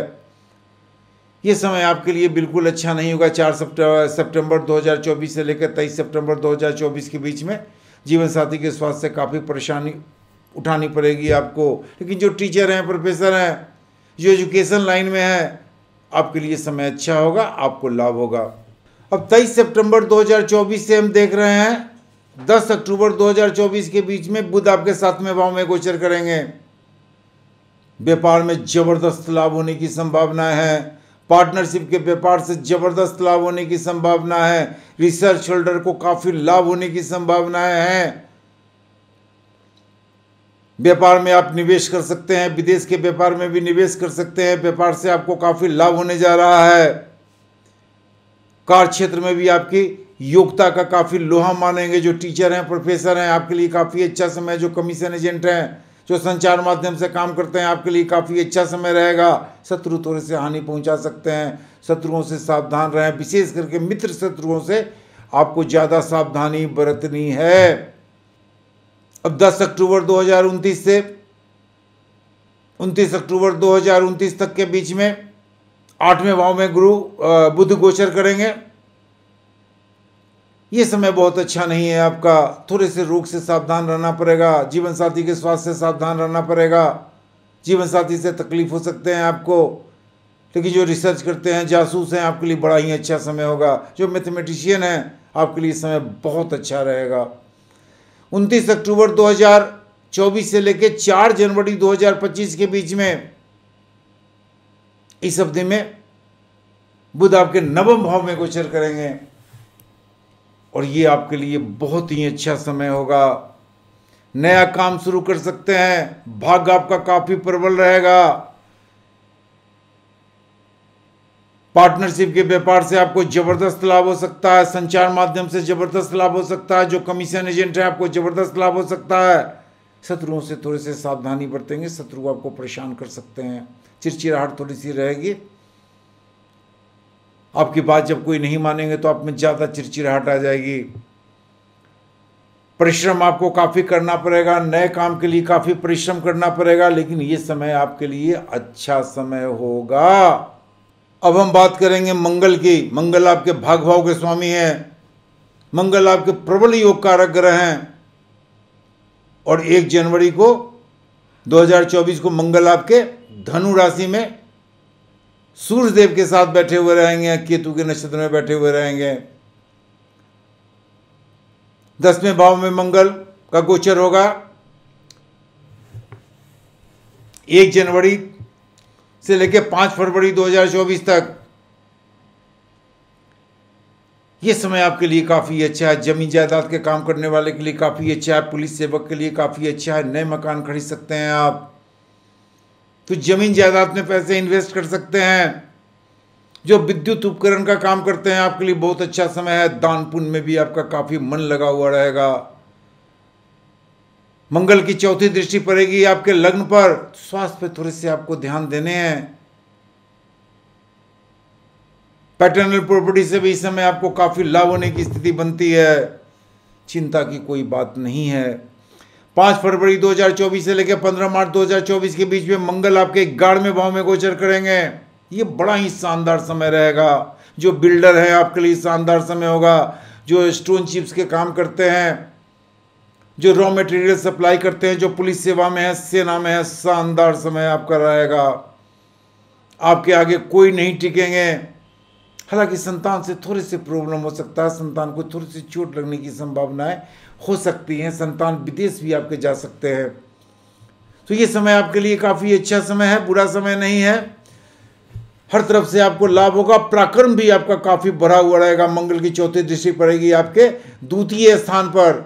ये समय आपके लिए बिल्कुल अच्छा नहीं होगा चार सितंबर 2024 से लेकर तेईस सितंबर 2024 के बीच में जीवन साथी के स्वास्थ्य से काफ़ी परेशानी उठानी पड़ेगी आपको लेकिन जो टीचर हैं प्रोफेसर हैं जो एजुकेशन लाइन में है आपके लिए समय अच्छा होगा आपको लाभ होगा अब 23 सितंबर 2024 से हम देख रहे हैं 10 अक्टूबर 2024 के बीच में बुध आपके सातवें भाव में गोचर करेंगे व्यापार में जबरदस्त लाभ होने की संभावना है पार्टनरशिप के व्यापार से जबरदस्त लाभ होने की संभावना है रिसर्च होल्डर को काफी लाभ होने की संभावनाएं हैं व्यापार में आप निवेश कर सकते हैं विदेश के व्यापार में भी निवेश कर सकते हैं व्यापार से आपको काफी लाभ होने जा रहा है कार क्षेत्र में भी आपकी योग्यता का काफी लोहा मानेंगे जो टीचर हैं प्रोफेसर हैं आपके लिए काफी अच्छा समय जो कमीशन एजेंट हैं जो संचार माध्यम से काम करते हैं आपके लिए काफ़ी अच्छा समय रहेगा शत्रु थोड़े से हानि पहुंचा सकते हैं शत्रुओं से सावधान रहें विशेष करके मित्र शत्रुओं से आपको ज़्यादा सावधानी बरतनी है अब 10 अक्टूबर 2029 से 29 अक्टूबर 2029 तक के बीच में आठवें भाव में गुरु बुध गोचर करेंगे ये समय बहुत अच्छा नहीं है आपका थोड़े से रोग से सावधान रहना पड़ेगा जीवन साथी के स्वास्थ्य से सावधान रहना पड़ेगा जीवन साथी से तकलीफ हो सकते हैं आपको लेकिन जो रिसर्च करते हैं जासूस हैं आपके लिए बड़ा ही अच्छा समय होगा जो मैथमेटिशियन है आपके लिए समय बहुत अच्छा रहेगा उनतीस अक्टूबर 2024 से लेकर 4 जनवरी 2025 के बीच में इस अवधि में बुध आपके नवम भाव में गोचर करेंगे और ये आपके लिए बहुत ही अच्छा समय होगा नया काम शुरू कर सकते हैं भाग आपका काफी प्रबल रहेगा पार्टनरशिप के व्यापार से आपको जबरदस्त लाभ हो सकता है संचार माध्यम से जबरदस्त लाभ हो सकता है जो कमीशन एजेंट है आपको जबरदस्त लाभ हो सकता है शत्रुओं से थोड़े से सावधानी बरतेंगे शत्रु आपको परेशान कर सकते हैं चिड़चिड़ाहट थोड़ी सी रहेगी आपकी बात जब कोई नहीं मानेंगे तो आप में ज़्यादा चिड़चिड़ाहट आ जाएगी परिश्रम आपको काफ़ी करना पड़ेगा नए काम के लिए काफ़ी परिश्रम करना पड़ेगा लेकिन ये समय आपके लिए अच्छा समय होगा अब हम बात करेंगे मंगल की मंगल आपके भाग भाव के स्वामी हैं मंगल आपके प्रबल योग कारक ग्रह हैं और एक जनवरी को 2024 को मंगल आपके धनु राशि में सूर्य देव के साथ बैठे हुए रहेंगे केतु के नक्षत्र में बैठे हुए रहेंगे दसवें भाव में मंगल का गोचर होगा एक जनवरी से लेकर पांच फरवरी 2024 तक यह समय आपके लिए काफ़ी अच्छा है जमीन जायदाद के काम करने वाले के लिए काफ़ी अच्छा है पुलिस सेवक के लिए काफ़ी अच्छा है नए मकान खरीद सकते हैं आप तो जमीन जायदाद में पैसे इन्वेस्ट कर सकते हैं जो विद्युत उपकरण का काम करते हैं आपके लिए बहुत अच्छा समय है दान पुण्य में भी आपका काफ़ी मन लगा हुआ रहेगा मंगल की चौथी दृष्टि पड़ेगी आपके लग्न पर स्वास्थ्य पे थोड़े से आपको ध्यान देने हैं पैटर्नल प्रॉपर्टी से भी इस समय आपको काफ़ी लाभ होने की स्थिति बनती है चिंता की कोई बात नहीं है पाँच फरवरी 2024 से लेकर 15 मार्च 2024 के बीच में मंगल आपके में भाव में गोचर करेंगे ये बड़ा ही शानदार समय रहेगा जो बिल्डर है आपके लिए शानदार समय होगा जो स्टोन चिप्स के काम करते हैं जो रॉ मटेरियल सप्लाई करते हैं जो पुलिस सेवा में है सेना में है शानदार समय आपका रहेगा आपके आगे कोई नहीं टिकेंगे हालांकि संतान से थोड़े से प्रॉब्लम हो सकता है संतान को थोड़ी सी चोट लगने की संभावना है हो सकती हैं संतान विदेश भी आपके जा सकते हैं तो ये समय आपके लिए काफ़ी अच्छा समय है बुरा समय नहीं है हर तरफ से आपको लाभ होगा पराक्रम भी आपका काफ़ी बढ़ा हुआ रहेगा मंगल की चौथी दृष्टि पड़ेगी आपके द्वितीय स्थान पर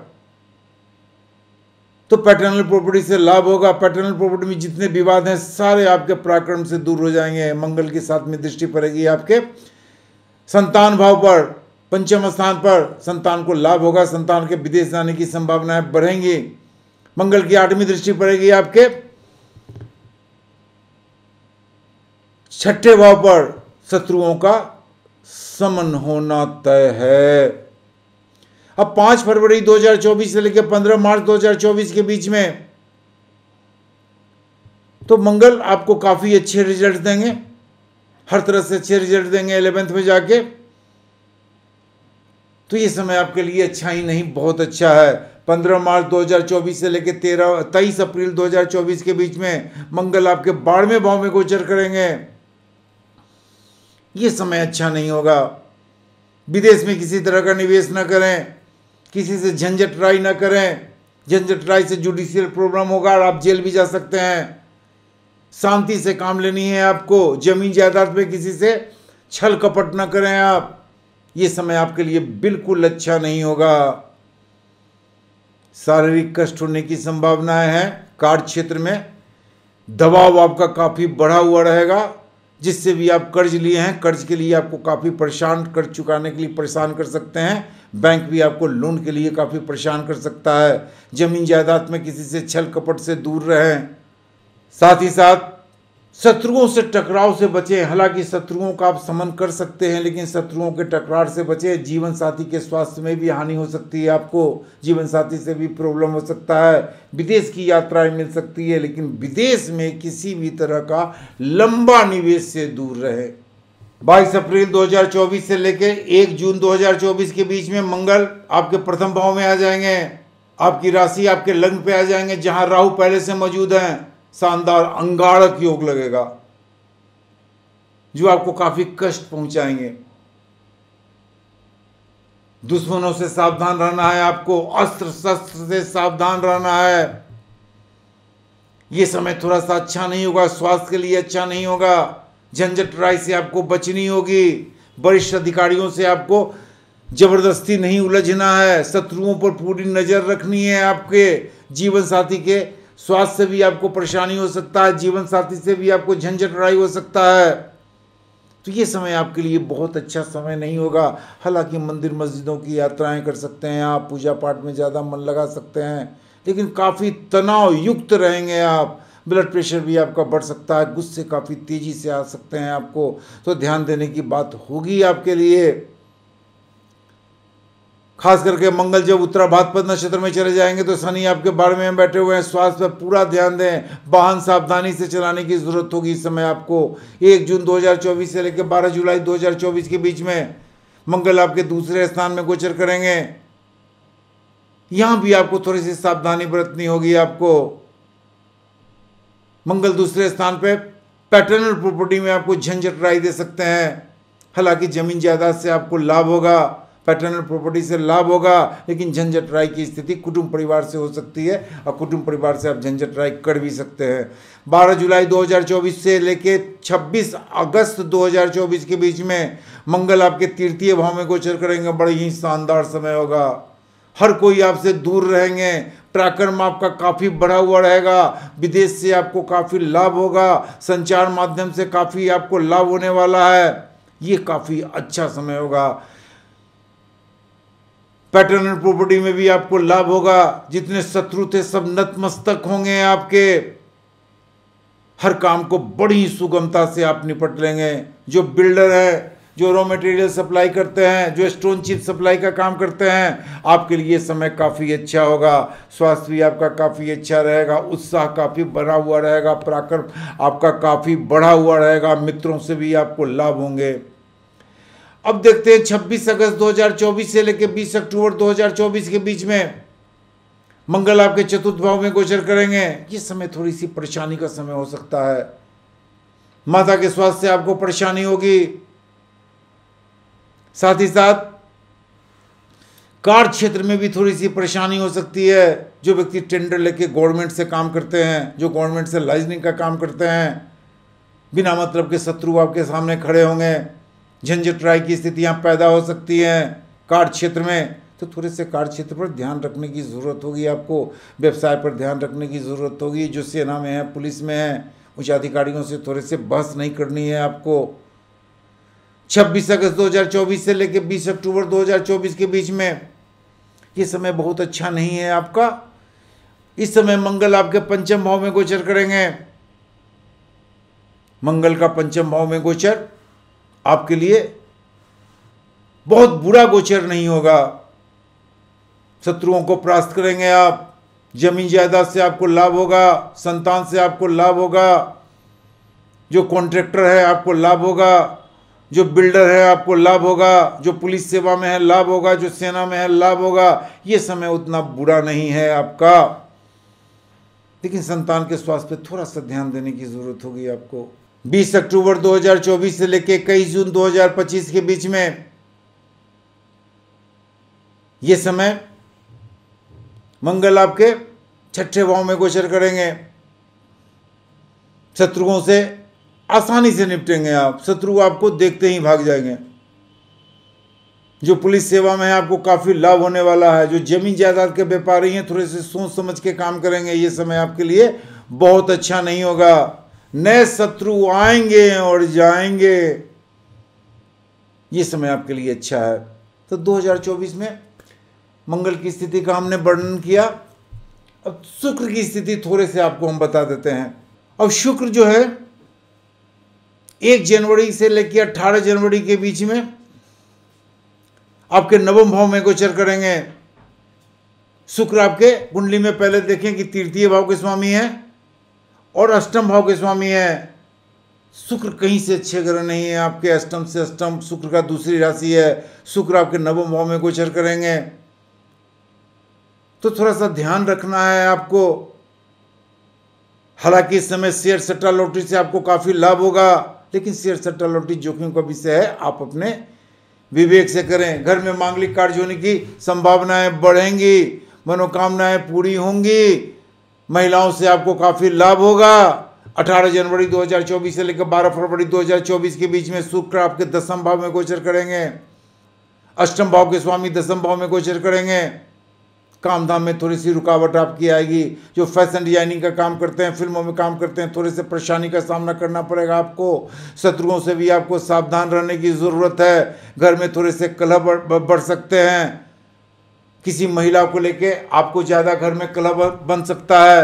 तो पैटर्नल प्रॉपर्टी से लाभ होगा पैटर्नल प्रॉपर्टी में जितने विवाद हैं सारे आपके पराक्रम से दूर हो जाएंगे मंगल की सातवीं दृष्टि पड़ेगी आपके संतान भाव पर पंचम स्थान पर संतान को लाभ होगा संतान के विदेश जाने की संभावनाएं बढ़ेंगी मंगल की आठवीं दृष्टि पड़ेगी आपके छठे भाव पर शत्रुओं का समन होना तय है अब पांच फरवरी 2024 से लेकर 15 मार्च 2024 के बीच में तो मंगल आपको काफ़ी अच्छे रिजल्ट देंगे हर तरह से अच्छे रिजल्ट देंगे एलेवेंथ में जाके तो ये समय आपके लिए अच्छा ही नहीं बहुत अच्छा है 15 मार्च 2024 से लेकर तेरह तेईस अप्रैल 2024 के बीच में मंगल आपके बारहवें भाव में गोचर करेंगे ये समय अच्छा नहीं होगा विदेश में किसी तरह का निवेश ना करें किसी से झंझट राय ना करें झंझट राय से जुडिशियल प्रॉब्लम होगा और आप जेल भी जा सकते हैं शांति से काम लेनी है आपको जमीन जायदाद में किसी से छल कपट ना करें आप ये समय आपके लिए बिल्कुल अच्छा नहीं होगा शारीरिक कष्ट होने की संभावनाएं हैं कार्य क्षेत्र में दबाव आपका काफ़ी बढ़ा हुआ रहेगा जिससे भी आप कर्ज लिए हैं कर्ज के लिए आपको काफ़ी परेशान कर चुकाने के लिए परेशान कर सकते हैं बैंक भी आपको लोन के लिए काफ़ी परेशान कर सकता है ज़मीन जायदाद में किसी से छल कपट से दूर रहें साथ ही साथ शत्रुओं से टकराव से बचें हालांकि शत्रुओं का आप समन कर सकते हैं लेकिन शत्रुओं के टकराव से बचें जीवन साथी के स्वास्थ्य में भी हानि हो सकती है आपको जीवन साथी से भी प्रॉब्लम हो सकता है विदेश की यात्राएं मिल सकती है लेकिन विदेश में किसी भी तरह का लंबा निवेश से दूर रहे 22 अप्रैल 2024 से लेकर 1 जून 2024 के बीच में मंगल आपके प्रथम भाव में आ जाएंगे आपकी राशि आपके लग्न पे आ जाएंगे जहां राहु पहले से मौजूद हैं शानदार अंगाड़क योग लगेगा जो आपको काफी कष्ट पहुंचाएंगे दुश्मनों से सावधान रहना है आपको अस्त्र शस्त्र से सावधान रहना है ये समय थोड़ा सा अच्छा नहीं होगा स्वास्थ्य के लिए अच्छा नहीं होगा झंझट राय से आपको बचनी होगी वरिष्ठ अधिकारियों से आपको जबरदस्ती नहीं उलझना है शत्रुओं पर पूरी नज़र रखनी है आपके जीवन साथी के स्वास्थ्य से भी आपको परेशानी हो सकता है जीवन साथी से भी आपको झंझट लड़ाई हो सकता है तो ये समय आपके लिए बहुत अच्छा समय नहीं होगा हालांकि मंदिर मस्जिदों की यात्राएं कर सकते हैं आप पूजा पाठ में ज़्यादा मन लगा सकते हैं लेकिन काफ़ी तनाव युक्त रहेंगे आप ब्लड प्रेशर भी आपका बढ़ सकता है गुस्से काफ़ी तेज़ी से आ सकते हैं आपको तो ध्यान देने की बात होगी आपके लिए खास करके मंगल जब उत्तरा भाद्रपद नक्षत्र में चले जाएंगे तो शनि आपके बाढ़ में बैठे हुए हैं स्वास्थ्य पर पूरा ध्यान दें वाहन सावधानी से चलाने की जरूरत होगी इस समय आपको एक जून 2024 से लेकर बारह जुलाई 2024 के बीच में मंगल आपके दूसरे स्थान में गोचर करेंगे यहाँ भी आपको थोड़ी सी सावधानी बरतनी होगी आपको मंगल दूसरे स्थान पर पैटर्नल प्रॉपर्टी में आपको झंझट राय दे सकते हैं हालांकि जमीन जायदाद से आपको लाभ होगा पैटर्नल प्रॉपर्टी से लाभ होगा लेकिन झंझट राय की स्थिति कुटुंब परिवार से हो सकती है और कुटुंब परिवार से आप झंझट राय कर भी सकते हैं 12 जुलाई 2024 से लेके 26 अगस्त 2024 के बीच में मंगल आपके तृतीय भाव में गोचर करेंगे बड़े ही शानदार समय होगा हर कोई आपसे दूर रहेंगे पराक्रम आपका काफ़ी बढ़ा हुआ रहेगा विदेश से आपको काफ़ी लाभ होगा संचार माध्यम से काफ़ी आपको लाभ होने वाला है ये काफ़ी अच्छा समय होगा पैटर्नल प्रॉपर्टी में भी आपको लाभ होगा जितने शत्रु थे सब नतमस्तक होंगे आपके हर काम को बड़ी सुगमता से आप निपट लेंगे जो बिल्डर है जो रॉ मटेरियल सप्लाई करते हैं जो स्टोन चिप सप्लाई का काम करते हैं आपके लिए समय काफ़ी अच्छा होगा स्वास्थ्य भी आपका काफ़ी अच्छा रहेगा उत्साह काफ़ी बढ़ा हुआ रहेगा पराक्रम आपका काफ़ी बढ़ा हुआ रहेगा मित्रों से भी आपको लाभ होंगे अब देखते हैं 26 अगस्त 2024 से लेकर 20 अक्टूबर 2024 के बीच में मंगल आपके चतुर्थ भाव में गोचर करेंगे ये समय थोड़ी सी परेशानी का समय हो सकता है माता के स्वास्थ्य से आपको परेशानी होगी साथ ही साथ कार्य क्षेत्र में भी थोड़ी सी परेशानी हो सकती है जो व्यक्ति टेंडर लेके गवर्नमेंट से काम करते हैं जो गवर्नमेंट से लाइजनिंग का काम करते हैं बिना मतलब के शत्रु आपके सामने खड़े होंगे झंझटराई की स्थितियाँ पैदा हो सकती हैं कार्य क्षेत्र में तो थोड़े से कार्य क्षेत्र पर ध्यान रखने की ज़रूरत होगी आपको व्यवसाय पर ध्यान रखने की ज़रूरत होगी जो सेना में है पुलिस में है उच्च अधिकारियों से थोड़े से बहस नहीं करनी है आपको 26 अगस्त 2024 से लेकर 20 अक्टूबर 2024 के बीच में ये समय बहुत अच्छा नहीं है आपका इस समय मंगल आपके पंचम भाव में गोचर करेंगे मंगल का पंचम भाव में गोचर आपके लिए बहुत बुरा गोचर नहीं होगा शत्रुओं को प्रास्त करेंगे आप जमीन जायदाद से आपको लाभ होगा संतान से आपको लाभ होगा जो कॉन्ट्रैक्टर है आपको लाभ होगा जो बिल्डर है आपको लाभ होगा जो पुलिस सेवा में है लाभ होगा जो सेना में है लाभ होगा ये समय उतना बुरा नहीं है आपका लेकिन संतान के स्वास्थ्य पे थोड़ा सा ध्यान देने की ज़रूरत होगी आपको 20 अक्टूबर 2024 से लेकर इक्कीस जून 2025 के बीच में ये समय मंगल आपके छठे भाव में गोचर करेंगे शत्रुओं से आसानी से निपटेंगे आप शत्रु आपको देखते ही भाग जाएंगे जो पुलिस सेवा में है आपको काफ़ी लाभ होने वाला है जो जमीन जायदाद के व्यापारी हैं थोड़े से सोच समझ के काम करेंगे ये समय आपके लिए बहुत अच्छा नहीं होगा नए शत्रु आएंगे और जाएंगे ये समय आपके लिए अच्छा है तो 2024 में मंगल की स्थिति का हमने वर्णन किया अब शुक्र की स्थिति थोड़े से आपको हम बता देते हैं अब शुक्र जो है एक जनवरी से लेकर अट्ठारह जनवरी के बीच में आपके नवम भाव में गोचर करेंगे शुक्र आपके कुंडली में पहले देखें कि तृतीय भाव के स्वामी हैं और अष्टम भाव के स्वामी है शुक्र कहीं से अच्छे ग्रह नहीं है आपके अष्टम से अष्टम शुक्र का दूसरी राशि है शुक्र आपके नवम भाव में गोचर करेंगे तो थोड़ा सा ध्यान रखना है आपको हालांकि इस समय शेयर सट्टा लॉटरी से आपको काफ़ी लाभ होगा लेकिन शेयर सट्टा लॉटरी जोखिम का विषय है आप अपने विवेक से करें घर में मांगलिक कार्य होने की संभावनाएं बढ़ेंगी मनोकामनाएं पूरी होंगी महिलाओं से आपको काफ़ी लाभ होगा 18 जनवरी 2024 से लेकर 12 फरवरी 2024 के बीच में शुक्र आपके दसम भाव में गोचर करेंगे अष्टम भाव के स्वामी दसम भाव में गोचर करेंगे काम धाम में थोड़ी सी रुकावट आपकी आएगी जो फैशन डिजाइनिंग का काम करते हैं फिल्मों में काम करते हैं थोड़े से परेशानी का सामना करना पड़ेगा आपको शत्रुओं से भी आपको सावधान रहने की ज़रूरत है घर में थोड़े से कलह बढ़ सकते हैं किसी महिला को लेके आपको ज़्यादा घर में क्लब बन सकता है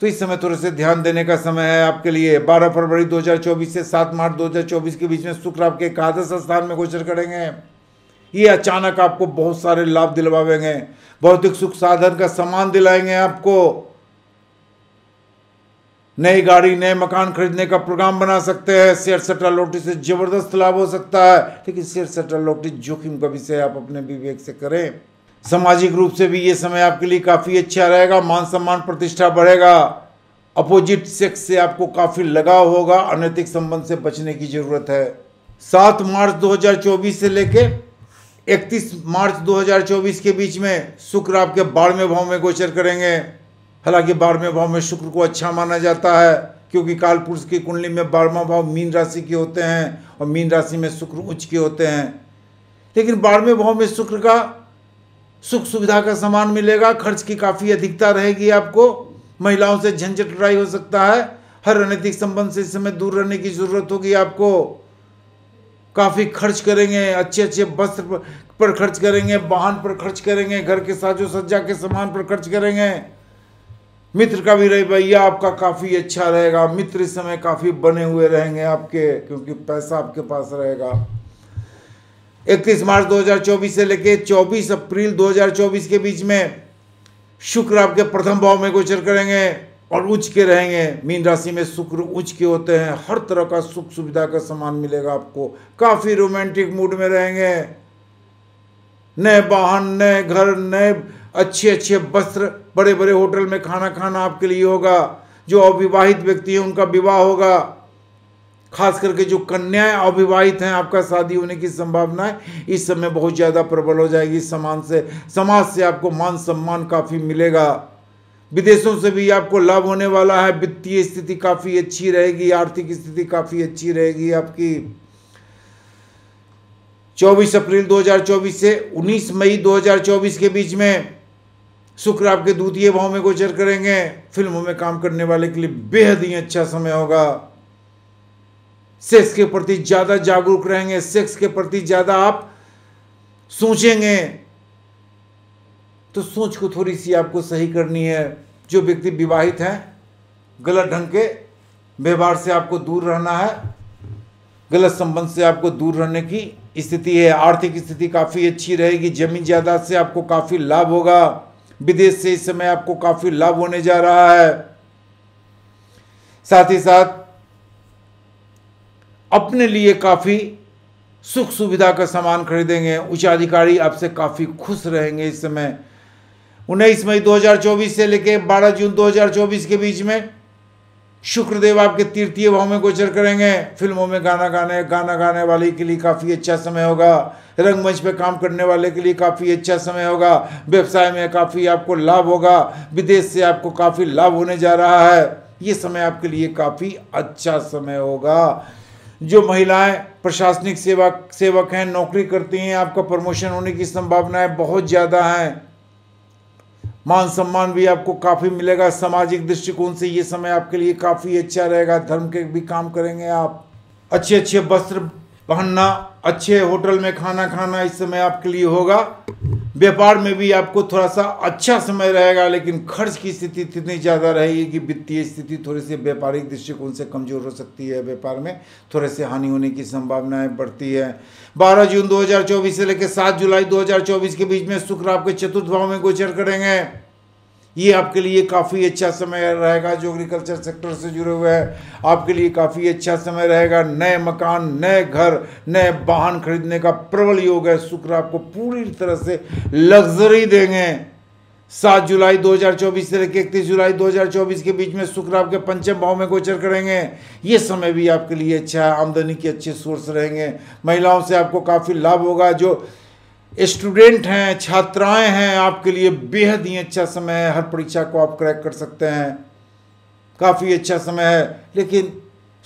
तो इस समय थोड़े से ध्यान देने का समय है आपके लिए 12 फरवरी 2024 से 7 मार्च 2024 के बीच में शुक्र आपके एकादश स्थान में गोचर करेंगे ये अचानक आपको बहुत सारे लाभ दिलवावेंगे भौतिक सुख साधन का सम्मान दिलाएंगे आपको नई गाड़ी नए मकान खरीदने का प्रोग्राम बना सकते हैं शेयर सट्टा लोटरी से जबरदस्त लाभ हो सकता है लेकिन शेयर सट्टा लोटरी जोखिम का विषय आप अपने विवेक से करें सामाजिक रूप से भी ये समय आपके लिए काफ़ी अच्छा रहेगा मान सम्मान प्रतिष्ठा बढ़ेगा अपोजिट सेक्स से आपको काफ़ी लगाव होगा अनैतिक संबंध से बचने की ज़रूरत है सात मार्च दो से लेकर 31 मार्च 2024 के बीच में शुक्र आपके बारहवें भाव में गोचर करेंगे हालांकि बारहवें भाव में शुक्र को अच्छा माना जाता है क्योंकि कालपुरुष की कुंडली में बारहवा भाव मीन राशि के होते हैं और मीन राशि में शुक्र उच्च के होते हैं लेकिन बारहवें भाव में शुक्र का सुख सुविधा का सामान मिलेगा खर्च की काफ़ी अधिकता रहेगी आपको महिलाओं से झंझट लड़ाई हो सकता है हर रणनीतिक संबंध से इस समय दूर रहने की ज़रूरत होगी आपको काफ़ी खर्च करेंगे अच्छे अच्छे वस्त्र पर खर्च करेंगे वाहन पर खर्च करेंगे घर के साजो सज्जा के सामान पर खर्च करेंगे मित्र का भी रही भैया आपका काफ़ी अच्छा रहेगा मित्र इस समय काफ़ी बने हुए रहेंगे आपके क्योंकि पैसा आपके पास रहेगा 31 मार्च 2024 से लेके 24 अप्रैल 2024 के बीच में शुक्र आपके प्रथम भाव में गोचर करेंगे और उच्च के रहेंगे मीन राशि में शुक्र उच्च के होते हैं हर तरह का सुख सुविधा का सामान मिलेगा आपको काफ़ी रोमांटिक मूड में रहेंगे नए वाहन नए घर नए अच्छे अच्छे वस्त्र बड़े बड़े होटल में खाना खाना आपके लिए होगा जो अविवाहित व्यक्ति हैं उनका विवाह होगा खास करके जो कन्याएं अविवाहित हैं आपका शादी होने की संभावना है इस समय बहुत ज़्यादा प्रबल हो जाएगी समाज से समाज से आपको मान सम्मान काफ़ी मिलेगा विदेशों से भी आपको लाभ होने वाला है वित्तीय स्थिति काफ़ी अच्छी रहेगी आर्थिक स्थिति काफ़ी अच्छी रहेगी आपकी 24 अप्रैल 2024 से 19 मई 2024 के बीच में शुक्र आपके द्वितीय भाव में गोचर करेंगे फिल्मों में काम करने वाले के लिए बेहद ही अच्छा समय होगा सेक्स के प्रति ज़्यादा जागरूक रहेंगे सेक्स के प्रति ज़्यादा आप सोचेंगे तो सोच को थोड़ी सी आपको सही करनी है जो व्यक्ति विवाहित हैं गलत ढंग के व्यवहार से आपको दूर रहना है गलत संबंध से आपको दूर रहने की स्थिति है आर्थिक स्थिति काफ़ी अच्छी रहेगी जमीन जायदाद से आपको काफ़ी लाभ होगा विदेश से इस समय आपको काफी लाभ होने जा रहा है साथ ही साथ अपने लिए काफी सुख सुविधा का सामान खरीदेंगे उच्च अधिकारी आपसे काफी खुश रहेंगे इस समय उन्नीस मई 2024 से लेकर 12 जून 2024 के बीच में शुक्रदेव आपके तृतीय भाव में गोचर करेंगे फिल्मों में गाना गाने गाना गाने वाले के लिए काफ़ी अच्छा समय होगा रंगमंच पे काम करने वाले के लिए काफ़ी अच्छा समय होगा व्यवसाय में काफ़ी आपको लाभ होगा विदेश से आपको काफ़ी लाभ होने जा रहा है ये समय आपके लिए काफ़ी अच्छा समय होगा जो महिलाएं प्रशासनिक सेवा सेवक हैं नौकरी करती हैं आपका प्रमोशन होने की संभावनाएं बहुत ज़्यादा हैं मान सम्मान भी आपको काफ़ी मिलेगा सामाजिक दृष्टिकोण से ये समय आपके लिए काफ़ी अच्छा रहेगा धर्म के भी काम करेंगे आप अच्छे अच्छे वस्त्र पहनना अच्छे होटल में खाना खाना इस समय आपके लिए होगा व्यापार में भी आपको थोड़ा सा अच्छा समय रहेगा लेकिन खर्च की स्थिति इतनी ज़्यादा रहेगी कि वित्तीय स्थिति थोड़ी सी व्यापारिक दृष्टिकोण से कमज़ोर हो सकती है व्यापार में थोड़े से हानि होने की संभावनाएं बढ़ती है 12 जून 2024 से लेकर 7 जुलाई 2024 के बीच में शुक्र आपके चतुर्थ भाव में गोचर करेंगे ये आपके लिए काफ़ी अच्छा समय रहेगा जो एग्रीकल्चर सेक्टर से जुड़े हुए हैं आपके लिए काफ़ी अच्छा समय रहेगा नए मकान नए घर नए वाहन खरीदने का प्रबल योग है शुक्र आपको पूरी तरह से लग्जरी देंगे सात जुलाई 2024 से लेकर इकतीस जुलाई 2024 के बीच में शुक्र आपके पंचम भाव में गोचर करेंगे ये समय भी आपके लिए अच्छा है आमदनी के अच्छे सोर्स रहेंगे महिलाओं से आपको काफ़ी लाभ होगा जो स्टूडेंट हैं छात्राएं हैं आपके लिए बेहद ही अच्छा समय है हर परीक्षा को आप क्रैक कर सकते हैं काफ़ी अच्छा समय है लेकिन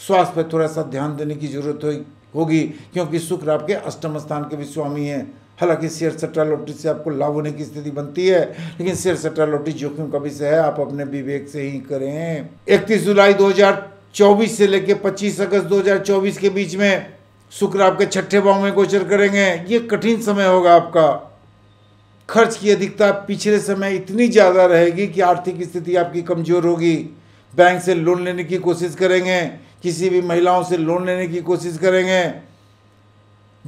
स्वास्थ्य पर थोड़ा सा ध्यान देने की जरूरत हो, होगी क्योंकि शुक्र आपके अष्टम स्थान के भी स्वामी हैं हालांकि शेयर सट्टा लॉटरी से आपको लाभ होने की स्थिति बनती है लेकिन शेयर सट्टा लॉटरी जोखिम का विषय है आप अपने विवेक से ही करें इकतीस जुलाई 2024 से लेकर 25 अगस्त 2024 के बीच में शुक्र आपके छठे भाव में गोचर करेंगे ये कठिन समय होगा आपका खर्च की अधिकता पिछले समय इतनी ज़्यादा रहेगी कि आर्थिक स्थिति आपकी कमज़ोर होगी बैंक से लोन लेने की कोशिश करेंगे किसी भी महिलाओं से लोन लेने की कोशिश करेंगे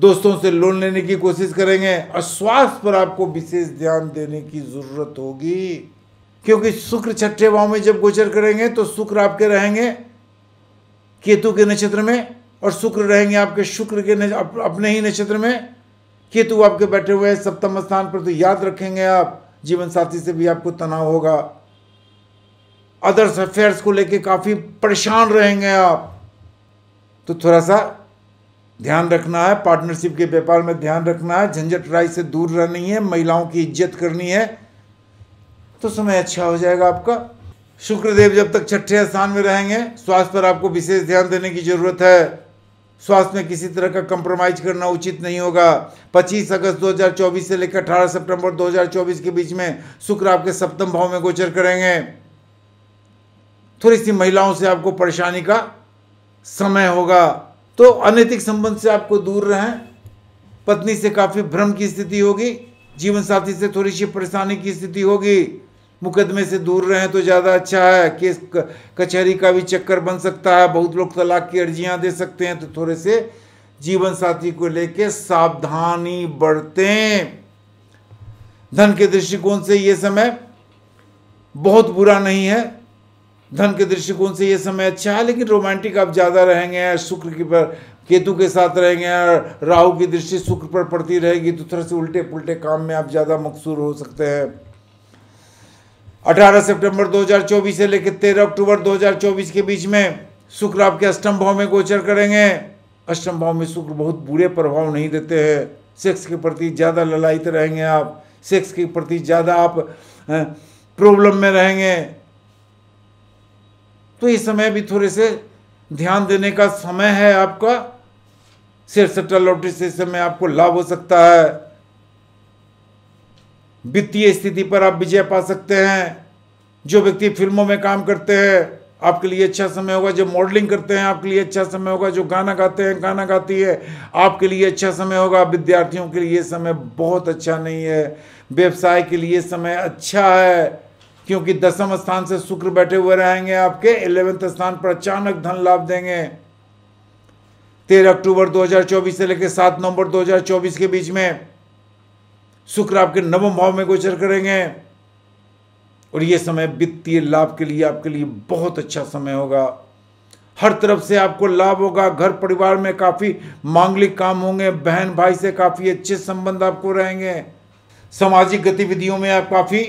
दोस्तों से लोन लेने की कोशिश करेंगे और स्वास्थ्य पर आपको विशेष ध्यान देने की ज़रूरत होगी क्योंकि शुक्र छठे भाव में जब गोचर करेंगे तो शुक्र आपके रहेंगे केतु के नक्षत्र में और शुक्र रहेंगे आपके शुक्र के अप, अपने ही नक्षत्र में केतु आपके बैठे हुए हैं सप्तम स्थान पर तो याद रखेंगे आप जीवन साथी से भी आपको तनाव होगा अदर्स अफेयर्स को लेके काफ़ी परेशान रहेंगे आप तो थोड़ा सा ध्यान रखना है पार्टनरशिप के व्यापार में ध्यान रखना है झंझट राय से दूर रहनी है महिलाओं की इज्जत करनी है तो समय अच्छा हो जाएगा आपका शुक्रदेव जब तक छठे स्थान में रहेंगे स्वास्थ्य पर आपको विशेष ध्यान देने की जरूरत है स्वास्थ्य में किसी तरह का कंप्रोमाइज करना उचित नहीं होगा 25 अगस्त 2024 से लेकर 18 सितंबर 2024 के बीच में शुक्र आपके सप्तम भाव में गोचर करेंगे थोड़ी सी महिलाओं से आपको परेशानी का समय होगा तो अनैतिक संबंध से आपको दूर रहें पत्नी से काफ़ी भ्रम की स्थिति होगी जीवन साथी से थोड़ी सी परेशानी की स्थिति होगी मुकदमे से दूर रहें तो ज़्यादा अच्छा है केस कचहरी का भी चक्कर बन सकता है बहुत लोग तलाक की अर्जियाँ दे सकते हैं तो थोड़े से जीवन साथी को लेके सावधानी बढ़ते धन के दृष्टिकोण से ये समय बहुत बुरा नहीं है धन के दृष्टिकोण से ये समय अच्छा है लेकिन रोमांटिक आप ज़्यादा रहेंगे शुक्र की पर केतु के साथ रहेंगे और राहु की दृष्टि शुक्र पर पड़ती रहेगी तो थोड़ा से उल्टे पुल्टे काम में आप ज़्यादा मकसूर हो सकते हैं 18 सितंबर 2024 से लेकर 13 अक्टूबर 2024 के बीच में शुक्र आपके अष्टम भाव में गोचर करेंगे अष्टम भाव में शुक्र बहुत बुरे प्रभाव नहीं देते हैं सेक्स के प्रति ज़्यादा ललायित रहेंगे आप सेक्स के प्रति ज़्यादा आप प्रॉब्लम में रहेंगे तो इस समय भी थोड़े से ध्यान देने का समय है आपका सिर सट्टा लॉटरी से समय आपको लाभ हो सकता है वित्तीय स्थिति पर आप विजय पा सकते हैं जो व्यक्ति फिल्मों में काम करते हैं आपके लिए अच्छा समय होगा जो मॉडलिंग करते हैं आपके लिए अच्छा समय होगा जो गाना गाते हैं गाना गाती है आपके लिए अच्छा समय होगा विद्यार्थियों के लिए समय बहुत अच्छा नहीं है व्यवसाय के लिए समय अच्छा है क्योंकि दसम स्थान से शुक्र बैठे हुए रहेंगे आपके इलेवेंथ स्थान पर अचानक धन लाभ देंगे तेरह अक्टूबर 2024 से लेकर सात नवंबर 2024 के बीच में शुक्र आपके नवम भाव में गोचर करेंगे और ये समय वित्तीय लाभ के लिए आपके लिए बहुत अच्छा समय होगा हर तरफ से आपको लाभ होगा घर परिवार में काफ़ी मांगलिक काम होंगे बहन भाई से काफ़ी अच्छे संबंध आपको रहेंगे सामाजिक गतिविधियों में आप काफ़ी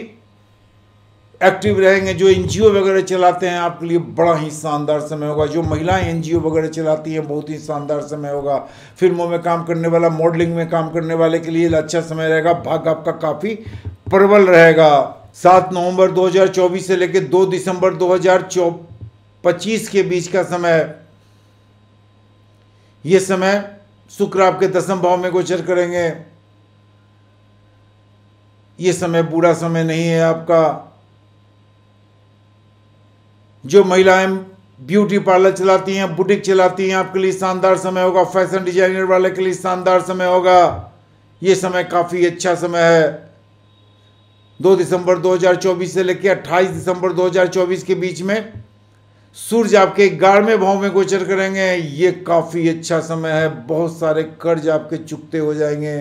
एक्टिव रहेंगे जो एन वगैरह चलाते हैं आपके लिए बड़ा ही शानदार समय होगा जो महिलाएं एन वगैरह चलाती हैं बहुत ही शानदार समय होगा फिल्मों में काम करने वाला मॉडलिंग में काम करने वाले के लिए अच्छा समय रहेगा भाग आपका काफ़ी प्रबल रहेगा सात नवंबर 2024 से लेकर दो दिसंबर दो के बीच का समय ये समय शुक्र आपके दसम भाव में गोचर करेंगे ये समय बुरा समय नहीं है आपका जो महिलाएं ब्यूटी पार्लर चलाती हैं बुटीक चलाती हैं आपके लिए शानदार समय होगा फैशन डिजाइनर वाले के लिए शानदार समय होगा ये समय काफ़ी अच्छा समय है दो दिसंबर 2024 से लेकर 28 दिसंबर 2024 के बीच में सूर्य आपके ग्यारहवें भाव में गोचर करेंगे ये काफ़ी अच्छा समय है बहुत सारे कर्ज आपके चुकते हो जाएंगे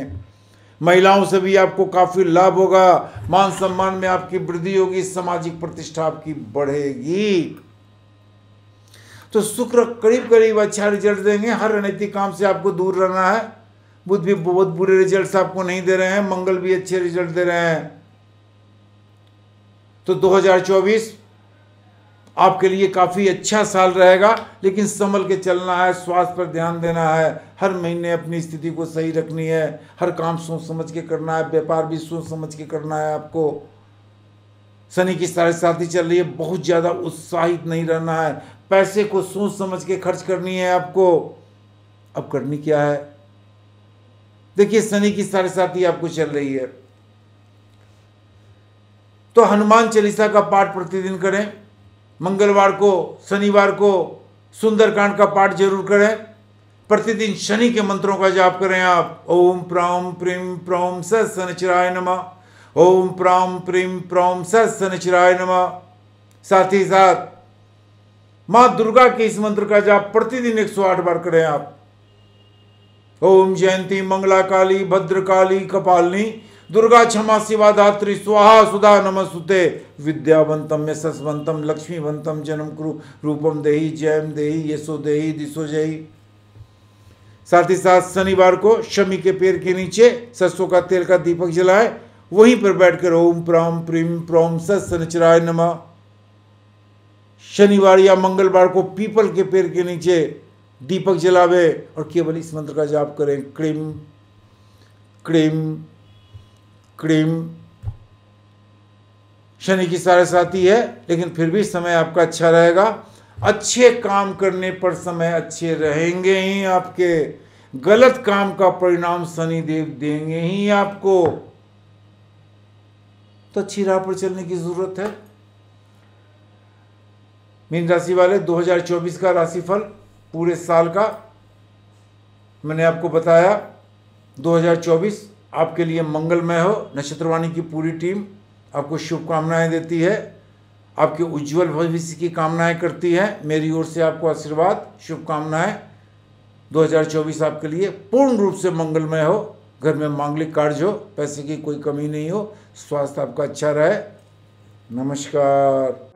महिलाओं से भी आपको काफ़ी लाभ होगा मान सम्मान में आपकी वृद्धि होगी सामाजिक प्रतिष्ठा आपकी बढ़ेगी तो शुक्र करीब करीब अच्छा रिजल्ट देंगे हर रणनीतिक काम से आपको दूर रहना है बुद्ध भी बहुत बुरे रिजल्ट आपको नहीं दे रहे हैं मंगल भी अच्छे रिजल्ट दे रहे हैं तो 2024 आपके लिए काफ़ी अच्छा साल रहेगा लेकिन संभल के चलना है स्वास्थ्य पर ध्यान देना है हर महीने अपनी स्थिति को सही रखनी है हर काम सोच समझ के करना है व्यापार भी सोच समझ के करना है आपको शनि की सारे साथी चल रही है बहुत ज़्यादा उत्साहित नहीं रहना है पैसे को सोच समझ के खर्च करनी है आपको अब करनी क्या है देखिए शनि की सारे साथी आपको चल रही है तो हनुमान चालीसा का पाठ प्रतिदिन करें मंगलवार को शनिवार को सुंदरकांड का पाठ जरूर करें प्रतिदिन शनि के मंत्रों का जाप करें आप ओम प्राम प्रीम प्रोम स सनचराय नमा ओम प्राम प्रीम प्रोम स सनचराय नमा साथ ही साथ माँ दुर्गा के इस मंत्र का जाप प्रतिदिन एक सौ आठ बार करें आप ओम जयंती मंगला काली भद्रकाली कपालनी दुर्गा क्षमा शिवा धात्री स्वाहा सुधा नमस्तुते विद्यावंतम यशस्वंतम लक्ष्मीवंतम जन्म कुरु रूपम देही जयम देही यशो देही दिशो जयी साथ ही साथ शनिवार को शमी के पेड़ के नीचे सरसों का तेल का दीपक जलाए वहीं पर बैठकर ओम प्राम प्रीम प्रोम सचराय नमा शनिवार या मंगलवार को पीपल के पेड़ के नीचे दीपक जलावे और केवल इस मंत्र का जाप करें क्रीम क्रीम क्रीम शनि की सारे साथी है लेकिन फिर भी समय आपका अच्छा रहेगा अच्छे काम करने पर समय अच्छे रहेंगे ही आपके गलत काम का परिणाम शनि देव देंगे ही आपको तो अच्छी राह पर चलने की जरूरत है मीन राशि वाले 2024 का राशिफल पूरे साल का मैंने आपको बताया 2024 आपके लिए मंगलमय हो नक्षत्रवाणी की पूरी टीम आपको शुभकामनाएं देती है आपके उज्जवल भविष्य की कामनाएं करती है मेरी ओर से आपको आशीर्वाद शुभकामनाएं 2024 आपके लिए पूर्ण रूप से मंगलमय हो घर में मांगलिक कार्य हो पैसे की कोई कमी नहीं हो स्वास्थ्य आपका अच्छा रहे नमस्कार